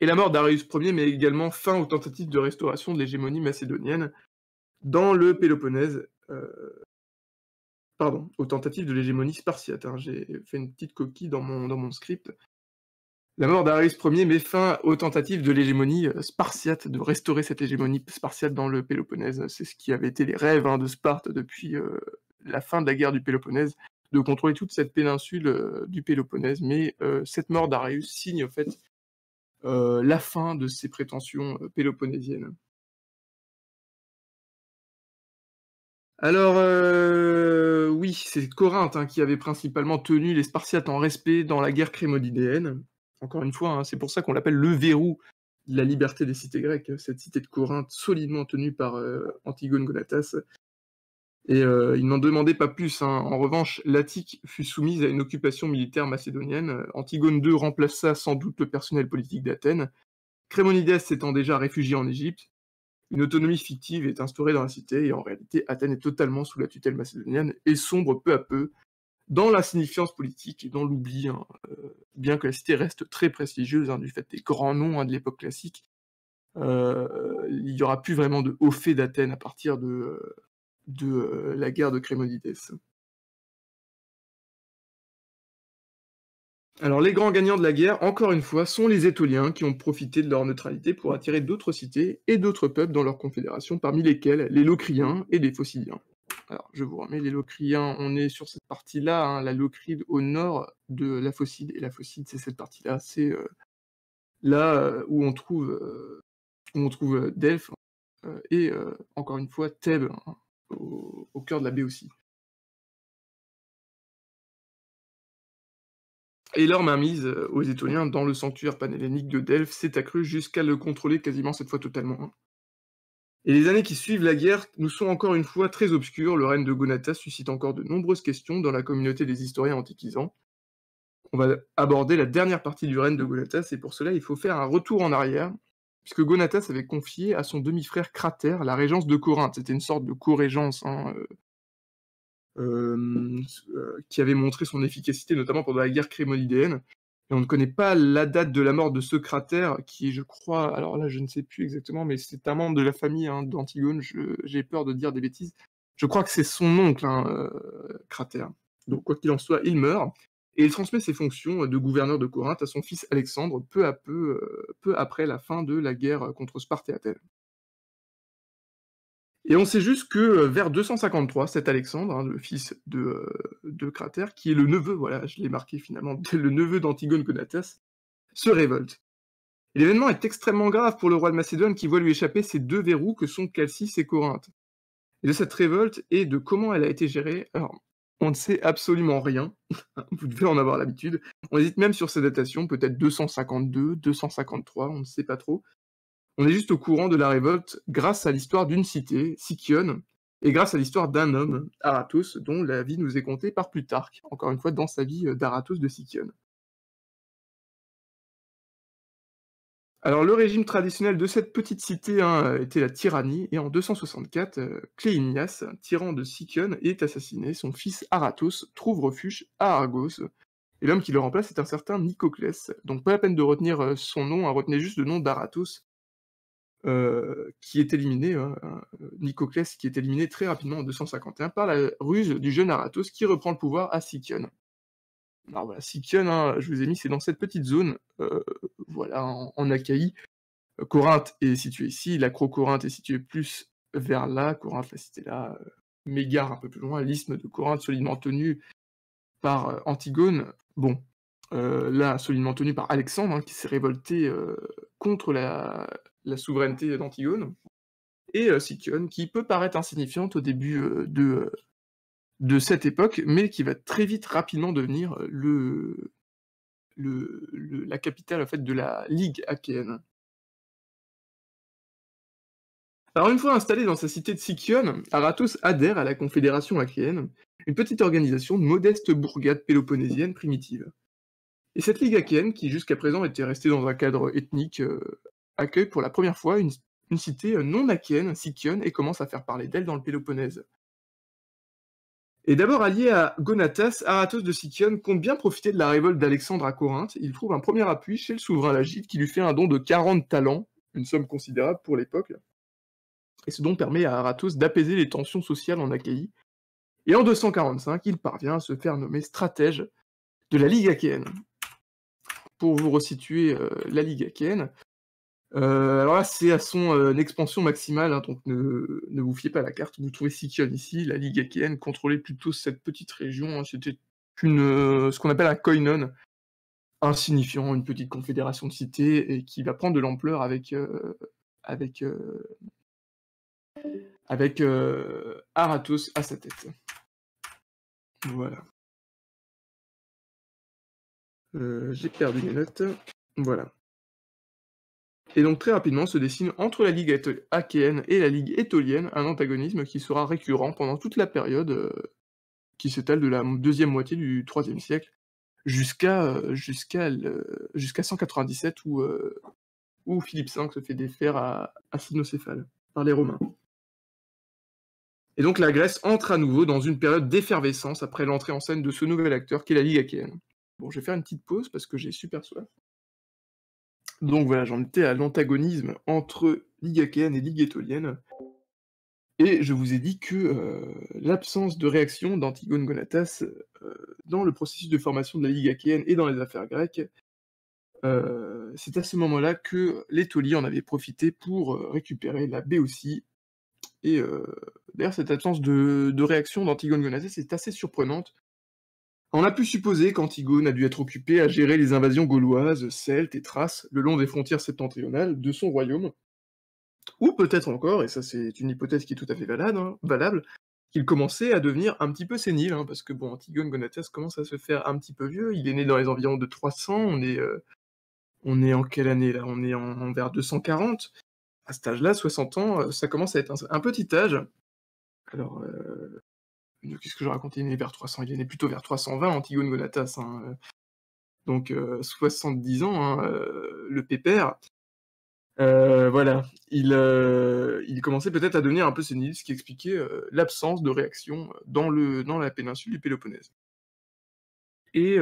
S1: Et la mort d'Arius Ier met également fin aux tentatives de restauration de l'hégémonie macédonienne dans le Péloponnèse, euh, pardon, aux tentatives de l'hégémonie spartiate. Hein. J'ai fait une petite coquille dans mon script. La mort d'Arius Ier met fin aux tentatives de l'hégémonie euh, spartiate, de restaurer cette hégémonie spartiate dans le Péloponnèse. C'est ce qui avait été les rêves hein, de Sparte depuis euh, la fin de la guerre du Péloponnèse, de contrôler toute cette péninsule euh, du Péloponnèse. Mais cette mort d'Arius signe en fait la fin de ses prétentions péloponnésiennes. Alors, oui, c'est Corinthe hein, qui avait principalement tenu les Spartiates en respect dans la guerre crémodidéenne. Encore une fois, hein, c'est pour ça qu'on l'appelle le verrou de la liberté des cités grecques, euh, cette cité de Corinthe solidement tenue par euh, Antigone Gonatas. Et euh, il n'en demandait pas plus. Hein. En revanche, l'Attique fut soumise à une occupation militaire macédonienne. Antigone II remplaça sans doute le personnel politique d'Athènes. Crémonides s'étant déjà réfugié en Égypte, une autonomie fictive est instaurée dans la cité et en réalité, Athènes est totalement sous la tutelle macédonienne et sombre peu à peu dans la l'insignifiance politique et dans l'oubli, hein, euh, bien que la cité reste très prestigieuse hein, du fait des grands noms hein, de l'époque classique. Euh, il n'y aura plus vraiment de hauts faits d'Athènes à partir
S2: de, euh, la guerre de Crémonides. Alors les grands gagnants de la guerre, encore une fois, sont les Étoliens qui
S1: ont profité de leur neutralité pour attirer d'autres cités et d'autres peuples dans leur confédération, parmi lesquels les Locriens et les Phocidiens. Alors, je vous remets les locriens, on est sur cette partie-là, hein, la locride au nord de la Phocide et la Phocide, c'est cette partie-là, c'est euh, là
S2: euh, où on trouve, euh, on trouve Delphes, et encore une fois Thèbes, hein, au, cœur de la baie aussi. Et leur mise aux Étoniens dans le sanctuaire panhellénique de Delphes
S1: s'est accrue jusqu'à le contrôler quasiment cette fois totalement. Hein. Et les années qui suivent la guerre nous sont encore une fois très obscures. Le règne de Gonatas suscite encore de nombreuses questions dans la communauté des historiens antiquisants. On va aborder la dernière partie du règne de Gonatas, et pour cela, il faut faire un retour en arrière, puisque Gonatas avait confié à son demi-frère Cratère la régence de Corinthe. C'était une sorte de co-régence hein, euh, euh, qui avait montré son efficacité, notamment pendant la guerre crémonidéenne on ne connaît pas la date de la mort de ce cratère, qui, je crois, alors là, je ne sais plus exactement, mais c'est un membre de la famille hein, d'Antigone. J'ai peur de dire des bêtises. Je crois que c'est son oncle, hein, euh, cratère. Donc, quoi qu'il en soit, il meurt et il transmet ses fonctions de gouverneur de Corinthe à son fils Alexandre peu à peu, euh, peu après la fin de la guerre contre Sparte et Athènes. Et on sait juste que euh, vers 253, cet Alexandre, hein, le fils de, euh, de Cratère, qui est le neveu, voilà, je l'ai marqué finalement, le neveu d'Antigone Conatas, se révolte. L'événement est extrêmement grave pour le roi de Macédoine qui voit lui échapper ces deux verrous que sont Calcis et Corinthe. Et de cette révolte et de comment elle a été gérée, alors, on ne sait absolument rien. Vous devez en avoir l'habitude. On hésite même sur ces datations, peut-être 252, 253, on ne sait pas trop. On est juste au courant de la révolte grâce à l'histoire d'une cité, Sicyone, et grâce à l'histoire d'un homme, Aratos, dont la vie nous est contée par Plutarque, encore une fois dans sa vie euh, d'Aratos de Sicyone. Alors le régime traditionnel de cette petite cité hein, euh, était la tyrannie, et en 264, euh, Cléinias, tyran de Sicyone, est assassiné, son fils Aratos trouve refuge à Argos, et l'homme qui le remplace est un certain Nicoclès. Donc pas la peine de retenir son nom, à hein, retenez juste le nom d'Aratos, euh, qui est éliminé, hein, hein, Nicoclès qui est éliminé très rapidement en 251 par la ruse du jeune Aratos qui reprend le pouvoir à Sikion. Alors voilà, Sikion, hein, je vous ai mis, c'est dans cette petite zone, euh, voilà, en, Achaïe. Corinthe est située ici, l'Acro-Corinthe est située plus vers là, Corinthe, la cité là, euh, Mégare un peu plus loin, l'isthme de Corinthe solidement tenu par Antigone. Bon, là, solidement tenu par Alexandre, qui s'est révolté contre la, la souveraineté d'Antigone, et euh, Sicyone, qui peut paraître insignifiante au début euh, de, euh, de cette époque, mais qui va très vite, rapidement
S2: devenir le, la capitale en fait, de la Ligue achéenne. Alors une fois installé dans sa cité de
S1: Sicyone, Aratos adhère à la Confédération achéenne, une petite organisation de modeste bourgade péloponnésienne primitive. Et cette ligue achéenne, qui jusqu'à présent était restée dans un cadre ethnique accueille pour la première fois une, cité euh, non achéenne, Sikion, et commence à faire parler d'elle dans le Péloponnèse. Et d'abord allié à Gonatas, Aratos de Sikion compte bien profiter de la révolte d'Alexandre à Corinthe. Il trouve un premier appui chez le souverain Lagide qui lui fait un don de 40 talents, une somme considérable pour l'époque. Et ce don permet à Aratos d'apaiser les tensions sociales en Achaïe. Et en 245, il parvient à se faire nommer stratège de la Ligue achéenne. Pour vous resituer euh, la Ligue achéenne, euh, alors là, c'est à son euh, expansion maximale, hein, donc ne, vous fiez pas à la carte. Vous trouvez Sikion ici, la Ligue Achaeenne, contrôlait plutôt cette petite région. Hein. C'était euh, ce qu'on appelle un koinon, insignifiant, une petite confédération de cités, et qui va prendre de l'ampleur avec, avec,
S2: Aratos à sa tête. Voilà. J'ai perdu mes notes. Voilà.
S1: Et donc très rapidement se dessine entre la Ligue achéenne et la Ligue étolienne un antagonisme qui sera récurrent pendant toute la période euh, qui s'étale de la deuxième moitié du IIIe siècle jusqu'à 197 euh, euh, où, Philippe V se fait défaire à, à Cynocéphale par les Romains. Et donc la Grèce entre à nouveau dans une période d'effervescence après l'entrée en scène de ce nouvel acteur qui est la Ligue achéenne. Bon, je vais faire une petite pause parce que j'ai super soif. Donc voilà, j'en étais à l'antagonisme entre Ligue et Ligue étolienne. Et je vous ai dit que euh, l'absence de réaction d'Antigone Gonatas euh, dans le processus de formation de la Ligue achéenne et dans les affaires grecques, euh, c'est à ce moment-là que l'étolie en avait profité pour récupérer la aussi, Et d'ailleurs, cette absence de, de réaction d'Antigone Gonatas est assez surprenante, on a pu supposer qu'Antigone a dû être occupé à gérer les invasions gauloises, celtes et thraces le long des frontières septentrionales de son royaume, ou peut-être encore, et ça c'est une hypothèse qui est tout à fait hein, valable, qu'il commençait à devenir un petit peu sénile, hein, parce que bon, Antigone Gonatas commence à se faire un petit peu vieux, il est né dans les environs de 300, on est, euh, on est en quelle année là On est en, vers 240. À cet âge-là, 60 ans, euh, ça commence à être un, petit âge. Alors, euh, qu'est-ce que je racontais Il est vers 300, il est plutôt vers 320, Antigone Gonatas. Hein, euh. donc 70 euh, ans, hein, euh, le pépère. voilà, il, commençait peut-être à devenir un peu sénile, ce qui expliquait l'absence de réaction dans, le, dans la péninsule du Péloponnèse. Et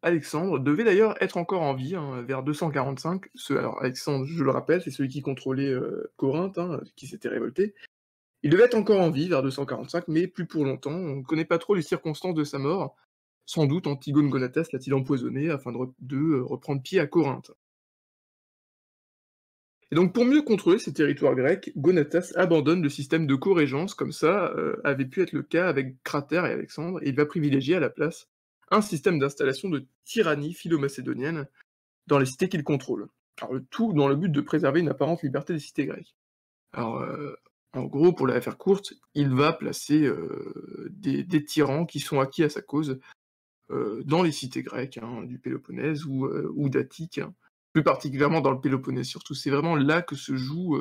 S1: Alexandre devait d'ailleurs être encore en vie hein, vers 245. alors Alexandre, je le rappelle, c'est celui qui contrôlait Corinthe, qui s'était révolté, il devait être encore en vie vers 245, mais plus pour longtemps. On ne connaît pas trop les circonstances de sa mort. Sans doute Antigone Gonatas l'a-t-il empoisonné afin de, euh, reprendre pied à Corinthe. Et donc pour mieux contrôler ces territoires grecs, Gonatas abandonne le système de corrégence, comme ça euh, avait pu être le cas avec Cratère et Alexandre, et il va privilégier à la place un système d'installation de tyrannie philo-macédonienne dans les cités qu'il contrôle. Alors le tout dans le but de préserver une apparente liberté des cités grecques. Alors, euh, en gros, pour la faire courte, il va placer euh, des, tyrans qui sont acquis à sa cause euh, dans les cités grecques hein, du Péloponnèse ou, euh, d'Atique, hein. plus particulièrement dans le
S2: Péloponnèse surtout. C'est vraiment là que se joue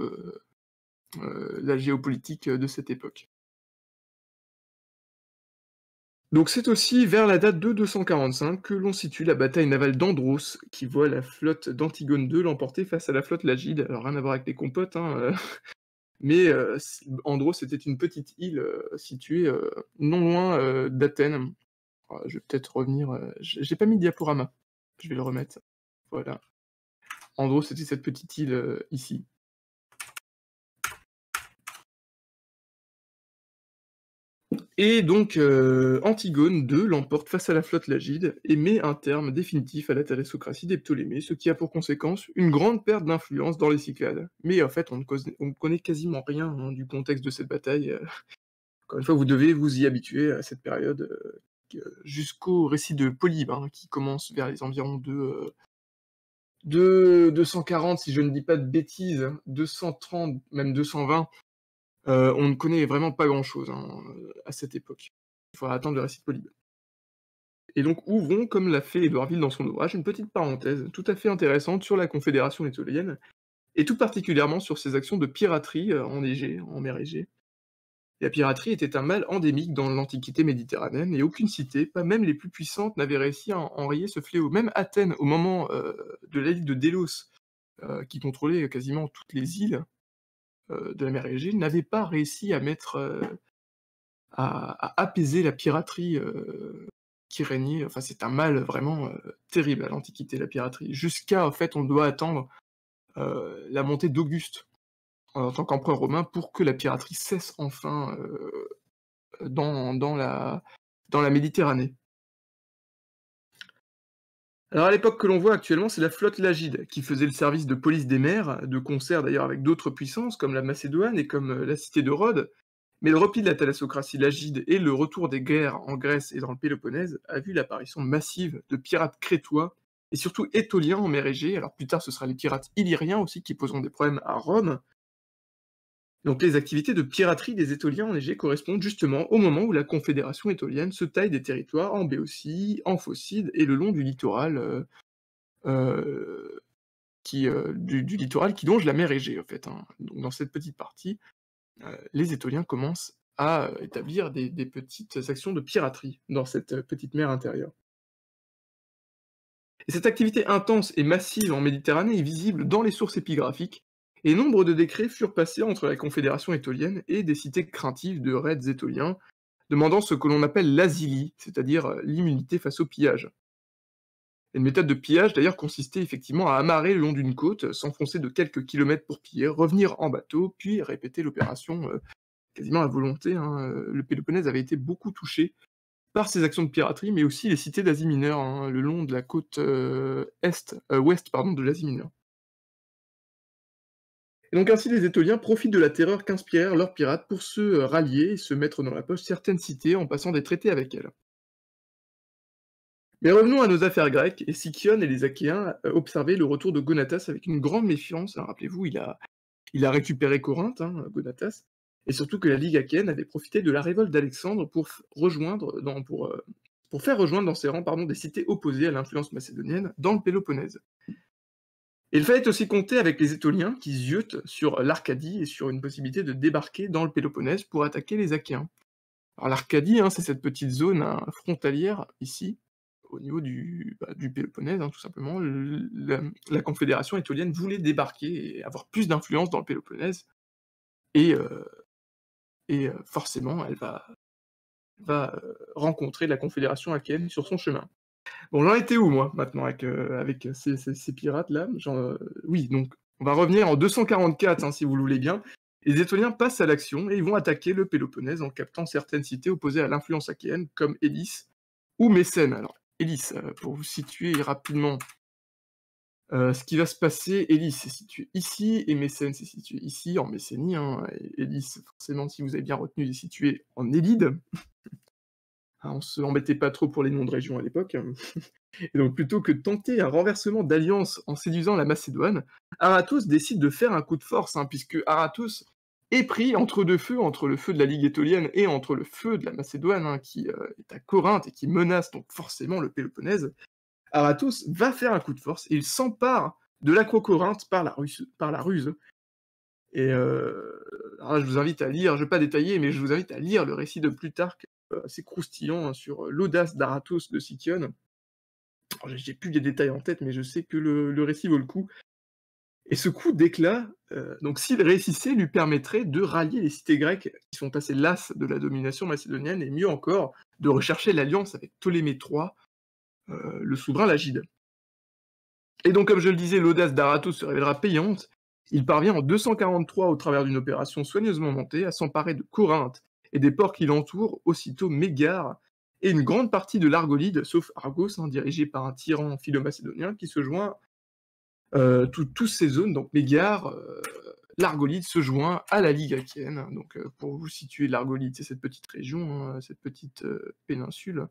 S2: la géopolitique de cette époque. Donc c'est aussi vers la date de
S1: 245 que l'on situe la bataille navale d'Andros, qui voit la flotte d'Antigone II l'emporter face à la flotte Lagide. Alors rien à voir avec les compotes, hein, mais Andros, euh, c'était une petite île euh, située euh, non loin d'Athènes. Ah, je vais peut-être
S2: revenir. J'ai pas mis diaporama. Je vais le remettre. Voilà. Andros, c'était cette petite île ici. Et donc, euh, Antigone II l'emporte face à la flotte
S1: lagide et met un terme définitif à la thérésocratie des Ptolémées, ce qui a pour conséquence une grande perte d'influence dans les Cyclades. Mais en fait, on ne, connaît quasiment rien hein, du contexte de cette bataille. Euh. Encore une fois, vous devez vous y habituer à cette période euh, jusqu'au récit de Polybe, hein, qui commence vers les environs de 240, si je ne dis pas de bêtises, 230, hein, même 220 euh, on ne connaît vraiment pas grand-chose hein, à cette époque. Il faudra attendre le récit de Polybe. Et donc ouvrons, comme l'a fait Édouardville dans son ouvrage, une petite parenthèse tout à fait intéressante sur la Confédération étolienne, et tout particulièrement sur ses actions de piraterie euh, en Égée, en mer Égée. La piraterie était un mal endémique dans l'Antiquité méditerranéenne, et aucune cité, pas même les plus puissantes, n'avait réussi à enrayer ce fléau. Même Athènes, au moment euh, de la Ligue de Délos, qui contrôlait quasiment toutes les îles, euh, de la mer Égée n'avait pas réussi à mettre euh, à, apaiser la piraterie euh, qui régnait. Enfin, c'est un mal vraiment terrible à l'Antiquité, la piraterie. Jusqu'à, en fait, on doit attendre la montée d'Auguste en tant qu'empereur romain pour que la piraterie cesse enfin dans, la, dans la Méditerranée. Alors à l'époque que l'on voit actuellement, c'est la flotte Lagide qui faisait le service de police des mers, de concert d'ailleurs avec d'autres puissances comme la Macédoine et comme euh, la cité de Rhodes. Mais le repli de la thalassocratie Lagide et le retour des guerres en Grèce et dans le Péloponnèse a vu l'apparition massive de pirates crétois et surtout étoliens en mer Égée. Alors plus tard, ce sera les pirates illyriens aussi qui poseront des problèmes à Rome. Donc les activités de piraterie des Étoliens Égée correspondent justement au moment où la Confédération étolienne se taille des territoires en Béotie, en Phocide et le long euh, euh, euh, du littoral qui, longe la mer Égée en fait. Hein. Donc dans cette petite partie, les Étoliens commencent à établir des, des petites actions de piraterie dans cette petite mer intérieure. Et cette activité intense et massive en Méditerranée est visible dans les sources épigraphiques et nombre de décrets furent passés entre la Confédération étolienne et des cités craintives de raids étoliens, demandant ce que l'on appelle l'asilie, c'est-à-dire euh, l'immunité face au pillage. Une méthode de pillage d'ailleurs consistait effectivement à amarrer le long d'une côte, euh, s'enfoncer de quelques kilomètres pour piller, revenir en bateau, puis répéter l'opération euh, quasiment à volonté. Hein, le Péloponnèse avait été beaucoup touché par ces actions de piraterie, mais aussi les cités d'Asie mineure, hein, le long de la côte est, ouest pardon, de l'Asie mineure. Donc ainsi, les Étoliens profitent de la terreur qu'inspirèrent leurs pirates pour se euh, rallier et se mettre dans la poche certaines cités en passant des traités avec elles. Mais revenons à nos affaires grecques, et Sicyone et les Achéens euh, observaient le retour de Gonatas avec une grande méfiance. Rappelez-vous, il a, récupéré Corinthe, hein, Gonatas, et surtout que la Ligue achéenne avait profité de la révolte d'Alexandre pour euh, faire rejoindre dans ses rangs des cités opposées à l'influence macédonienne dans le Péloponnèse. Il fallait aussi compter avec les Étoliens qui ziotent sur l'Arcadie et sur une possibilité de débarquer dans le Péloponnèse pour attaquer les Achéens. Alors l'Arcadie, hein, c'est cette petite zone hein, frontalière ici, au niveau du, bah, Péloponnèse, hein, tout simplement. la, Confédération étolienne voulait débarquer et avoir plus d'influence dans le Péloponnèse. Et, euh, euh, forcément, elle va, va euh, rencontrer la Confédération achéenne sur son chemin. Bon, j'en étais où, moi, maintenant, avec, euh, euh, ces, pirates-là euh, Oui, donc, on va revenir en 244, hein, si vous voulez bien. Les Étoniens passent à l'action et ils vont attaquer le Péloponnèse en captant certaines cités opposées à l'influence achéenne, comme Élis ou Mécène. Alors, Élis, pour vous situer rapidement ce qui va se passer, Élis est situé ici et Mécène est situé ici, en Mécénie. Hein, Élis, forcément, si vous avez bien retenu, est situé en Élide. Hein, on se embêtait pas trop pour les noms de régions à l'époque. Et donc, plutôt que de tenter un renversement d'alliance en séduisant la Macédoine, Aratus décide de faire un coup de force, hein, puisque Aratus est pris entre deux feux, entre le feu de la Ligue étolienne et entre le feu de la Macédoine, hein, qui euh, est à Corinthe et qui menace donc forcément le Péloponnèse. Aratus va faire un coup de force et il s'empare de l'Acro-Corinthe par, la ruse. Et euh, je vous invite à lire, je ne vais pas détailler, mais je vous invite à lire le récit de Plutarque euh, assez croustillant hein, sur euh, l'audace d'Aratos de Je oh, J'ai plus des détails en tête, mais je sais que le, récit vaut le coup. Et ce coup d'éclat, euh, donc s'il réussissait, lui permettrait de rallier les cités grecques qui sont assez lasses de la domination macédonienne, et mieux encore, de rechercher l'alliance avec Ptolémée III, le souverain Lagide. Et donc, comme je le disais, l'audace d'Aratos se révélera payante. Il parvient en 243, au travers d'une opération soigneusement montée, à s'emparer de Corinthe, et des ports qui l'entourent, aussitôt Mégare et une grande partie de l'Argolide, sauf Argos, hein, dirigé par un tyran philo-macédonien, qui se joint, euh, toutes ces zones, donc m'égare, euh, l'Argolide se joint à la Ligue Achienne. Donc euh, pour vous situer, l'Argolide, c'est cette petite région, hein, cette petite euh, péninsule.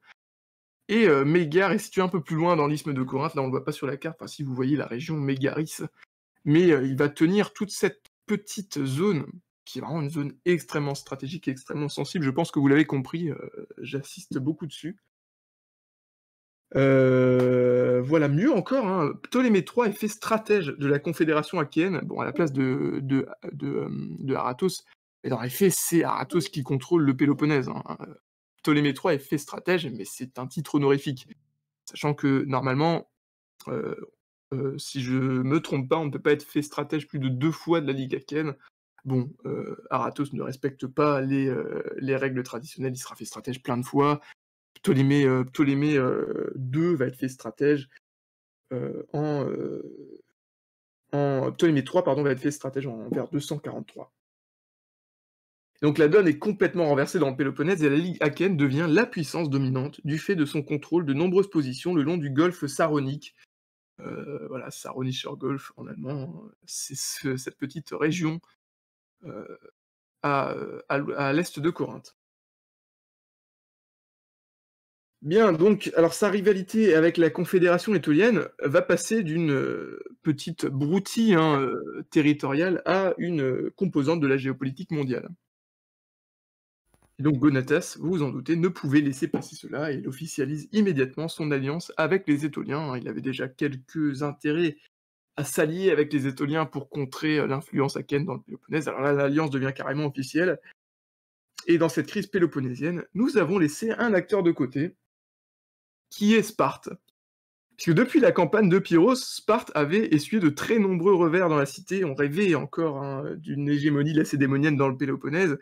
S1: Et Mégare est situé un peu plus loin dans l'isthme de Corinthe, là on ne le voit pas sur la carte, enfin, si vous voyez la région Mégaris, mais il va tenir toute cette petite zone qui est vraiment une zone extrêmement stratégique et extrêmement sensible. Je pense que vous l'avez compris, euh, j'assiste beaucoup dessus. Euh, voilà, mieux encore, hein. Ptolémée III est fait stratège de la Confédération achéenne, bon, à la place de, de, euh, Aratos, et eh dans ben, les faits, c'est Aratos qui contrôle le Péloponnèse. Hein. Ptolémée III est fait stratège, mais c'est un titre honorifique. Sachant que normalement, si je me trompe pas, on ne peut pas être fait stratège plus de deux fois de la Ligue achéenne. Bon, euh, Aratos ne respecte pas euh, les, règles traditionnelles, il sera fait stratège plein de fois. Ptolémée, euh, Ptolémée II va être fait stratège en, Ptolémée III pardon, va être fait stratège en, vers 243. Donc la donne est complètement renversée dans le Péloponnèse et la Ligue Achaïenne devient la puissance dominante du fait de son contrôle de nombreuses positions le long du golfe saronique. voilà, Saronischer Golf en allemand,
S2: c'est cette petite région euh, euh, à, l'est de Corinthe. Bien, donc, alors sa
S1: rivalité avec la Confédération étolienne va passer d'une euh, petite broutille hein, territoriale à une composante de la géopolitique mondiale. Et donc Gonatas, vous vous en doutez, ne pouvait laisser passer cela et il officialise immédiatement son alliance avec les Étoliens. Hein. Il avait déjà quelques intérêts à s'allier avec les Étoliens pour contrer euh, l'influence achaïenne dans le Péloponnèse. Alors là, l'alliance devient carrément officielle. Et dans cette crise péloponnésienne, nous avons laissé un acteur de côté, qui est Sparte. Puisque depuis la campagne de Pyrrhos, Sparte avait essuyé de très nombreux revers dans la cité. On rêvait encore hein, d'une hégémonie lacédémonienne dans le Péloponnèse.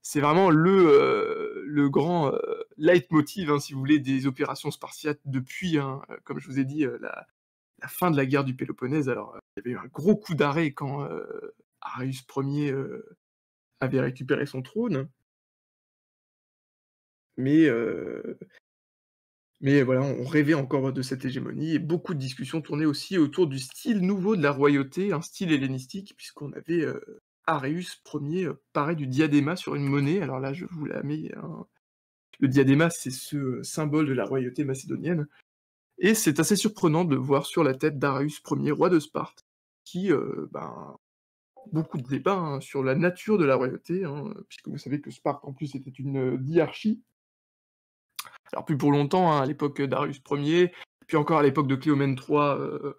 S1: C'est vraiment le, euh, le grand euh, leitmotiv, hein, si vous voulez, des opérations spartiates depuis, hein, comme je vous ai dit, la, la fin de la guerre du Péloponnèse. Alors, euh, il y avait eu un gros coup
S2: d'arrêt quand euh, Arius Ier euh, avait récupéré son trône. Mais, mais voilà, on
S1: rêvait encore de cette hégémonie et beaucoup de discussions tournaient aussi autour du style nouveau de la royauté, un style hellénistique, puisqu'on avait Arius Ier paré du diadéma sur une monnaie. Alors là, je vous la mets. Hein. Le diadéma, c'est ce symbole de la royauté macédonienne et c'est assez surprenant de voir sur la tête Darius Ier, roi de Sparte, qui, euh, ben, beaucoup de débats hein, sur la nature de la royauté, hein, puisque vous savez que Sparte en plus était une euh, diarchie. Alors plus pour longtemps, hein, à l'époque Darius Ier, puis encore à l'époque de Cléomène III, euh,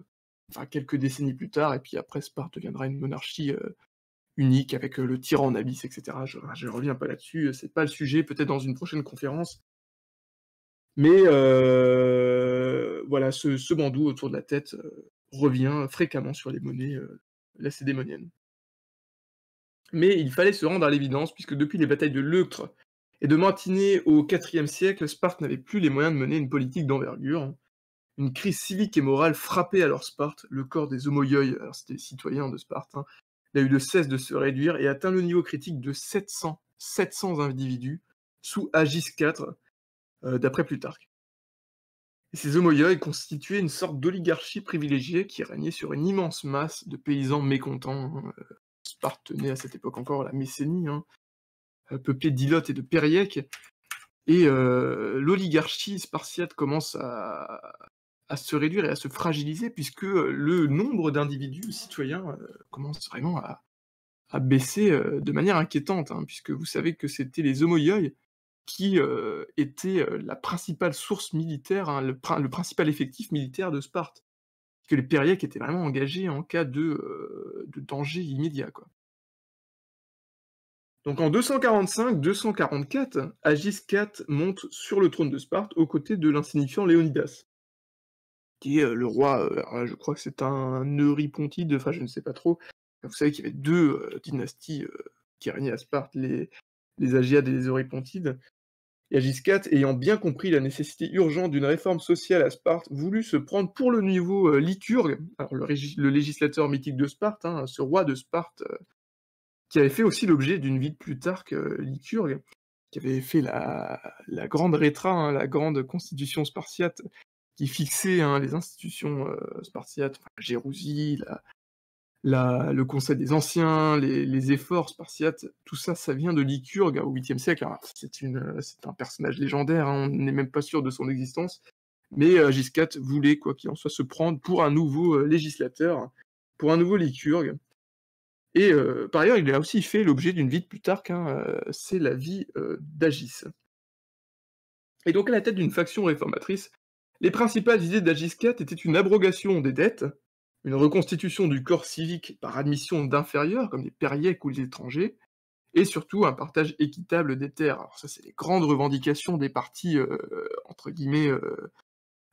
S1: enfin quelques décennies plus tard, et puis après Sparte deviendra une monarchie unique avec le tyran en abysse, etc. Je, ne reviens pas là-dessus, c'est pas le sujet, peut-être dans une prochaine conférence. Mais euh, voilà, ce, bandou autour de la tête euh, revient fréquemment sur les monnaies euh, lacédémoniennes. Mais il fallait se rendre à l'évidence, puisque depuis les batailles de Leuctre et de Mantinée au IVe siècle, Sparte n'avait plus les moyens de mener une politique d'envergure. Une crise civique et morale frappait alors Sparte, le corps des homoï, alors c'était les citoyens de Sparte, il hein, a eu de cesse de se réduire et atteint le niveau critique de 700, 700 individus sous Agis IV, euh, d'après Plutarque. ces homoïoïs constituaient une sorte d'oligarchie privilégiée qui régnait sur une immense masse de paysans mécontents. Euh, qui Sparte à cette époque encore à la Mécénie, hein, euh, peuplée d'Ilotes et de Périèques. Et l'oligarchie spartiate commence à, se réduire et à se fragiliser, puisque le nombre d'individus citoyens commence vraiment à, baisser de manière inquiétante, hein, puisque vous savez que c'était les homoyeux qui euh, était euh, la principale source militaire, hein, le, principal effectif militaire de Sparte. Que les Périèques étaient vraiment engagés en cas de, euh, danger immédiat. Donc en 245-244, Agis IV monte sur le trône de Sparte aux côtés de l'insignifiant Léonidas, qui est le roi, je crois que c'est un Eurypontide, enfin je ne sais pas trop. Vous savez qu'il y avait deux dynasties qui régnaient à Sparte, les, les Agiades et les Eurypontides. Yagiscate, ayant bien compris la nécessité urgente d'une réforme sociale à Sparte, voulut se prendre pour le niveau euh, le, législateur mythique de Sparte, hein, ce roi de Sparte, euh, qui avait fait aussi l'objet d'une vie de Plutarque que euh, qui avait fait la, grande rétra, hein, la grande constitution spartiate, qui fixait hein, les institutions euh, spartiates, la Gérousie, la, le Conseil des Anciens, les, efforts spartiates, tout ça, ça vient de Lycurgue au 8e siècle. C'est un personnage légendaire, hein, on n'est même pas sûr de son existence. Mais Agis euh, voulait, quoi qu'il en soit, se prendre pour un nouveau euh, législateur, pour un nouveau Lycurgue. Et euh, par ailleurs, il a aussi fait l'objet d'une vie de Plutarque, qu'un, c'est la vie d'Agis. Et donc, à la tête d'une faction réformatrice, les principales idées d'Agiscat étaient une abrogation des dettes, une reconstitution du corps civique par admission d'inférieurs, comme les périèques ou les étrangers, et surtout un partage équitable des terres. Alors ça, c'est les grandes revendications des partis, euh, entre guillemets, euh,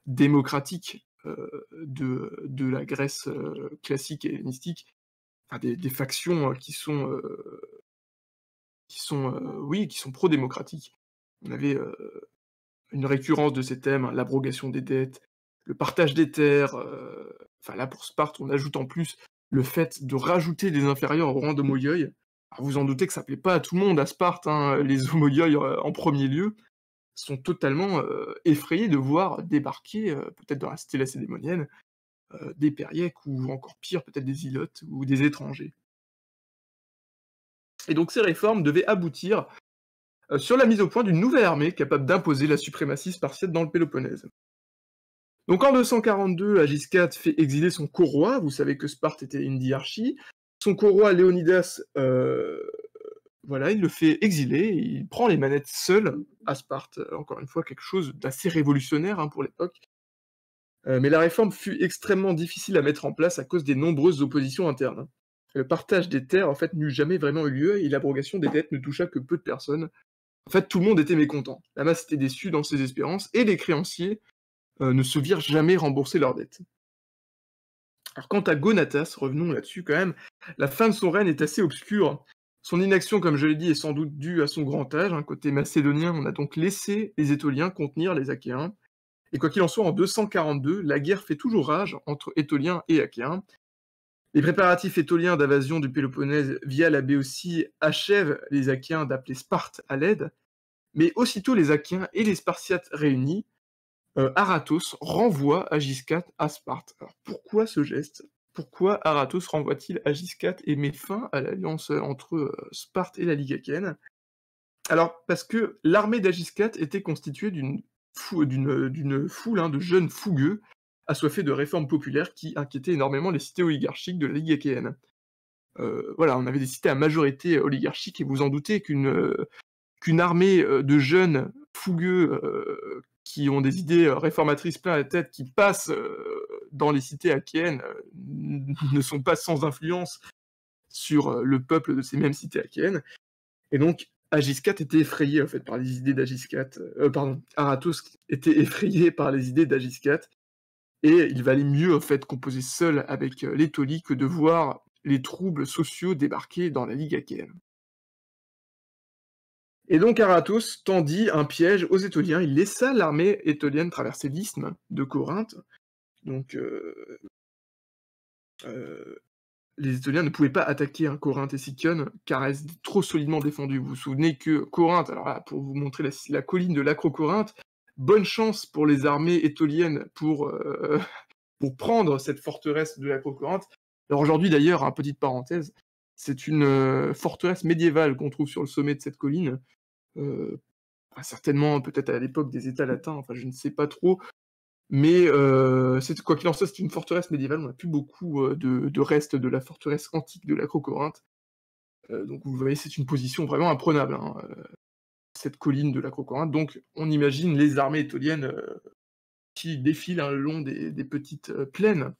S1: démocratiques euh, de, la Grèce classique et hellénistique, des, factions qui sont, qui sont, oui, qui sont pro-démocratiques. On avait une récurrence de ces thèmes, hein, l'abrogation des dettes, le partage des terres. Enfin, là, pour Sparte, on ajoute en plus le fait de rajouter des inférieurs au rang de d'homoïeuil. Ah, vous en doutez que ça plaît pas à tout le monde à Sparte, hein, les Homoyeuil en premier lieu sont totalement effrayés de voir débarquer, peut-être dans la cité lacédémonienne, des périèques ou encore pire, peut-être des ilotes ou des étrangers. Et donc ces réformes devaient aboutir sur la mise au point d'une nouvelle armée capable d'imposer la suprématie spartiate dans le Péloponnèse. Donc en 242, Agiscate fait exiler son courroi, vous savez que Sparte était une diarchie, son courroie Léonidas, euh, voilà, il le fait exiler, il prend les manettes seul à Sparte, encore une fois quelque chose d'assez révolutionnaire hein, pour l'époque. Euh, mais la réforme fut extrêmement difficile à mettre en place à cause des nombreuses oppositions internes. Le partage des terres, en fait, n'eut jamais vraiment eu lieu et l'abrogation des dettes ne toucha que peu de personnes. En fait, tout le monde était mécontent. La masse était déçue dans ses espérances et les créanciers euh, ne se virent jamais rembourser leurs dettes. quant à Gonatas, revenons là-dessus quand même, la fin de son règne est assez obscure. Son inaction, comme je l'ai dit, est sans doute due à son grand âge. Hein. Côté macédonien, on a donc laissé les Étoliens contenir les Achéens. Et quoi qu'il en soit, en 242, la guerre fait toujours rage entre Étoliens et Achéens. Les préparatifs étoliens d'invasion du Péloponnèse via la Béotie achèvent les Achéens d'appeler Sparte à l'aide, mais aussitôt les Achéens et les Spartiates réunis euh, Aratos renvoie Agiscate à Sparte. Alors pourquoi ce geste Pourquoi Aratos renvoie-t-il Agiscate et met fin à l'alliance euh, entre euh, Sparte et la Ligue achaïenne Alors parce que l'armée d'Agiscate était constituée d'une foule hein, de jeunes fougueux assoiffés de réformes populaires qui inquiétaient énormément les cités oligarchiques de la Ligue Achaïenne. voilà, on avait des cités à majorité oligarchique et vous en doutez qu'une qu'une armée de jeunes fougueux qui ont des idées euh, réformatrices plein la tête, qui passent euh, dans les cités achéennes, euh, ne sont pas sans influence sur le peuple de ces mêmes cités achéennes. Et donc, Agiscat était effrayé en fait par les idées d'Agiscat. pardon, Aratus était effrayé par les idées d'Agiscat. Et il valait mieux en fait composer seul avec l'Étolie que de voir les troubles sociaux débarquer dans la Ligue achéenne. Et donc Aratos tendit un piège aux Étoliens. Il laissa l'armée étolienne traverser l'isthme de Corinthe. Donc euh, euh, les Étoliens ne pouvaient pas attaquer hein, Corinthe et Sicyone, car elles étaient trop solidement défendues. Vous vous souvenez que Corinthe, alors là, pour vous montrer la, colline de l'Acro-Corinthe, bonne chance pour les armées étoliennes pour, euh, pour prendre cette forteresse de l'Acro-Corinthe. Alors aujourd'hui d'ailleurs, hein, petite parenthèse, c'est une forteresse médiévale qu'on trouve sur le sommet de cette colline euh, bah, certainement hein, peut-être à l'époque des États latins, enfin je ne sais pas trop. Mais euh, quoi qu'il en soit, c'est une forteresse médiévale. On n'a plus beaucoup euh, de, restes de la forteresse antique de la Corinthe. donc vous voyez, c'est une position vraiment imprenable, hein, cette colline de la Corinthe. Donc on imagine les armées étoliennes qui défilent hein, le long des, des petites plaines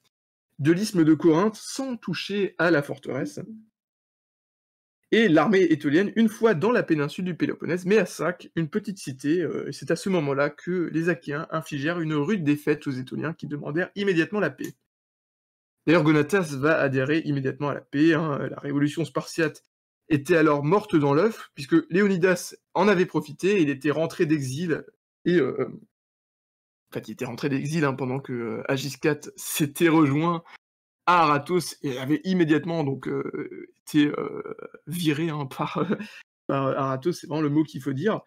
S1: de l'isthme de Corinthe sans toucher à la forteresse et l'armée étolienne une fois dans la péninsule du Péloponnèse, met à Sac, une petite cité, euh, et c'est à ce moment-là que les Achéens infligèrent une rude défaite aux Étoliens qui demandèrent immédiatement la paix. D'ailleurs, Gonatas va adhérer immédiatement à la paix, hein. la révolution spartiate était alors morte dans l'œuf, puisque Léonidas en avait profité, il était rentré d'exil, et euh, fait, il était rentré d'exil hein, pendant que euh, s'était rejoint Aratos avait immédiatement donc euh, été euh, viré hein, par, euh, Aratos, c'est vraiment le mot qu'il faut dire.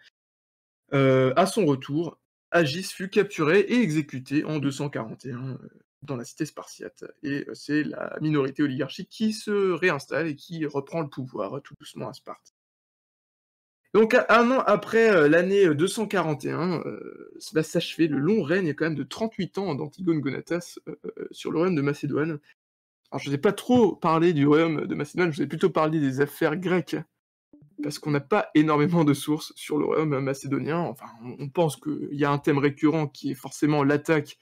S1: à son retour, Agis fut capturé et exécuté en 241 dans la cité spartiate. Et c'est la minorité oligarchique qui se réinstalle et qui reprend le pouvoir tout doucement à Sparte. Donc un an après l'année 241, va s'achever le long règne quand même de 38 ans d'Antigone Gonatas sur le royaume de Macédoine, alors, je n'ai pas trop parlé du royaume de Macédoine, je vous ai plutôt parlé des affaires grecques, parce qu'on n'a pas énormément de sources sur le royaume macédonien. Enfin, on pense qu'il y a un thème récurrent qui est forcément l'attaque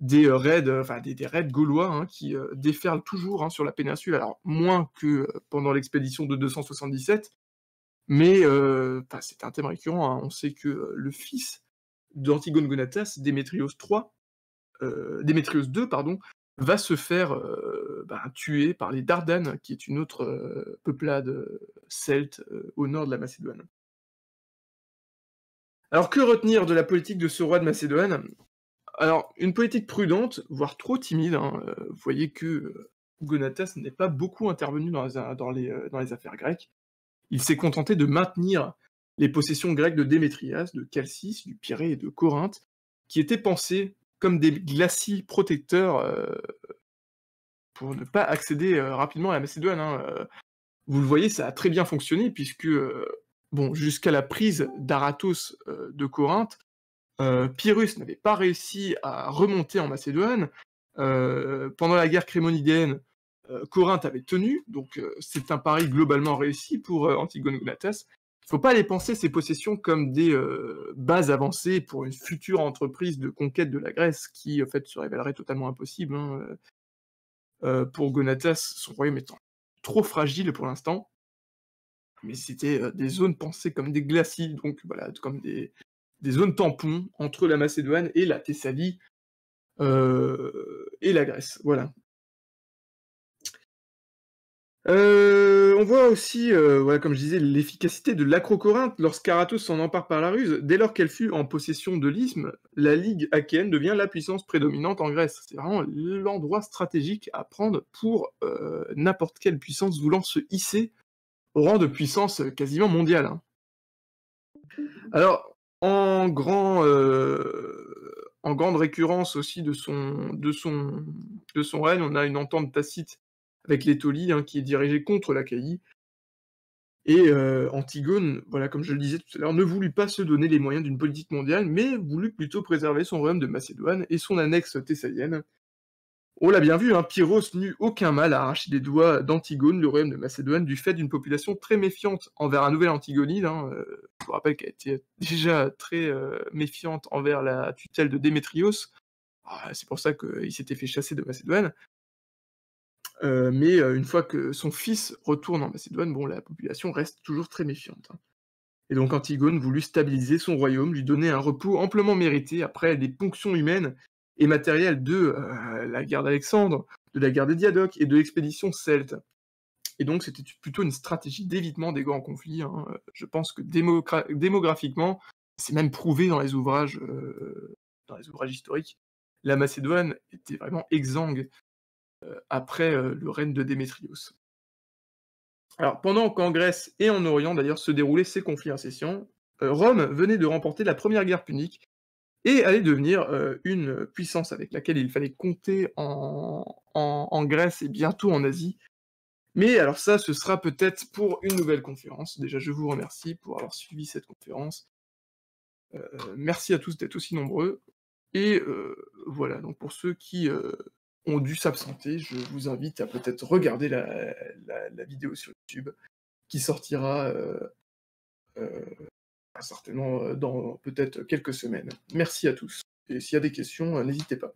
S1: des euh, raids, euh, enfin des, gaulois hein, qui euh, déferlent toujours hein, sur la péninsule, alors moins que pendant l'expédition de 277, mais c'est un thème récurrent. Hein. On sait que le fils d'Antigone Gonatas, Démétrios III, Démétrios II, pardon, va se faire euh, bah, tuer par les Dardanes, qui est une autre euh, peuplade euh, celte au nord de la Macédoine. Alors que retenir de la politique de ce roi de Macédoine Alors, une politique prudente, voire trop timide. Hein, vous voyez que Gonatas n'est pas beaucoup intervenu dans les, dans les affaires grecques. Il s'est contenté de maintenir les possessions grecques de Démétrias, de Calcis, du Pirée et de Corinthe, qui étaient pensées comme des glacis protecteurs euh, pour ne pas accéder euh, rapidement à la Macédoine. Hein, euh. Vous le voyez, ça a très bien fonctionné puisque, bon, jusqu'à la prise d'Aratos de Corinthe, Pyrrhus n'avait pas réussi à remonter en Macédoine. pendant la guerre crémonidienne, Corinthe avait tenu, donc c'est un pari globalement réussi pour Antigone faut pas les penser ces possessions comme des euh, bases avancées pour une future entreprise de conquête de la Grèce qui en fait se révélerait totalement impossible. Hein, euh, euh, pour Gonatas, son royaume étant trop fragile pour l'instant, mais c'était des zones pensées comme des glacis, donc voilà, comme des, des zones tampons entre la Macédoine et la Thessalie et la Grèce. Voilà. Euh, on voit aussi, euh, voilà, comme je disais, l'efficacité de l'acro-corinthe lorsqu'Aratos s'en empare par la ruse. Dès lors qu'elle fut en possession de l'isthme, la Ligue achéenne devient la puissance prédominante en Grèce. C'est vraiment l'endroit stratégique à prendre pour euh, n'importe quelle puissance voulant se hisser au rang de puissance quasiment mondiale. Hein. Alors, en grand en grande récurrence aussi de son, de son, de son règne, on a une entente tacite avec l'Étolie, hein, qui est dirigée contre l'Achaïe. Et euh, Antigone, voilà, comme je le disais tout à l'heure, ne voulut pas se donner les moyens d'une politique mondiale, mais voulut plutôt préserver son royaume de Macédoine et son annexe thessalienne. On l'a bien vu, hein, Pyrrhos n'eut aucun mal à arracher les doigts d'Antigone, le royaume de Macédoine, du fait d'une population très méfiante envers un nouvel Antigonide. Hein, euh, je vous rappelle qu'elle était déjà très euh, méfiante envers la tutelle de Démétrios. Ah, c'est pour ça qu'il s'était fait chasser de Macédoine. Euh, mais euh, une fois que son fils retourne en Macédoine, bon, la population reste toujours très méfiante. Hein. Et donc Antigone voulut stabiliser son royaume, lui donner un repos amplement mérité après les ponctions humaines et matérielles de euh, la guerre d'Alexandre, de la guerre des Diadoques et de l'expédition celte. Et donc c'était plutôt une stratégie d'évitement des grands conflits. Hein. Je pense que démographiquement, c'est même prouvé dans les ouvrages, dans les ouvrages historiques, la Macédoine était vraiment exsangue euh, après euh, le règne de Démétrios. Alors, pendant qu'en Grèce et en Orient, d'ailleurs, se déroulaient ces conflits incessants, euh, Rome venait de remporter la première guerre punique et allait devenir une puissance avec laquelle il fallait compter en, Grèce et bientôt en Asie. Mais alors ça, ce sera peut-être pour une nouvelle conférence. Déjà, je vous remercie pour avoir suivi cette conférence. merci à tous d'être aussi nombreux. Et voilà, donc pour ceux qui ont dû s'absenter. Je vous invite à peut-être regarder la, vidéo sur YouTube qui sortira euh, euh,
S2: certainement euh, dans peut-être quelques semaines. Merci à tous. Et s'il y a des questions, n'hésitez pas.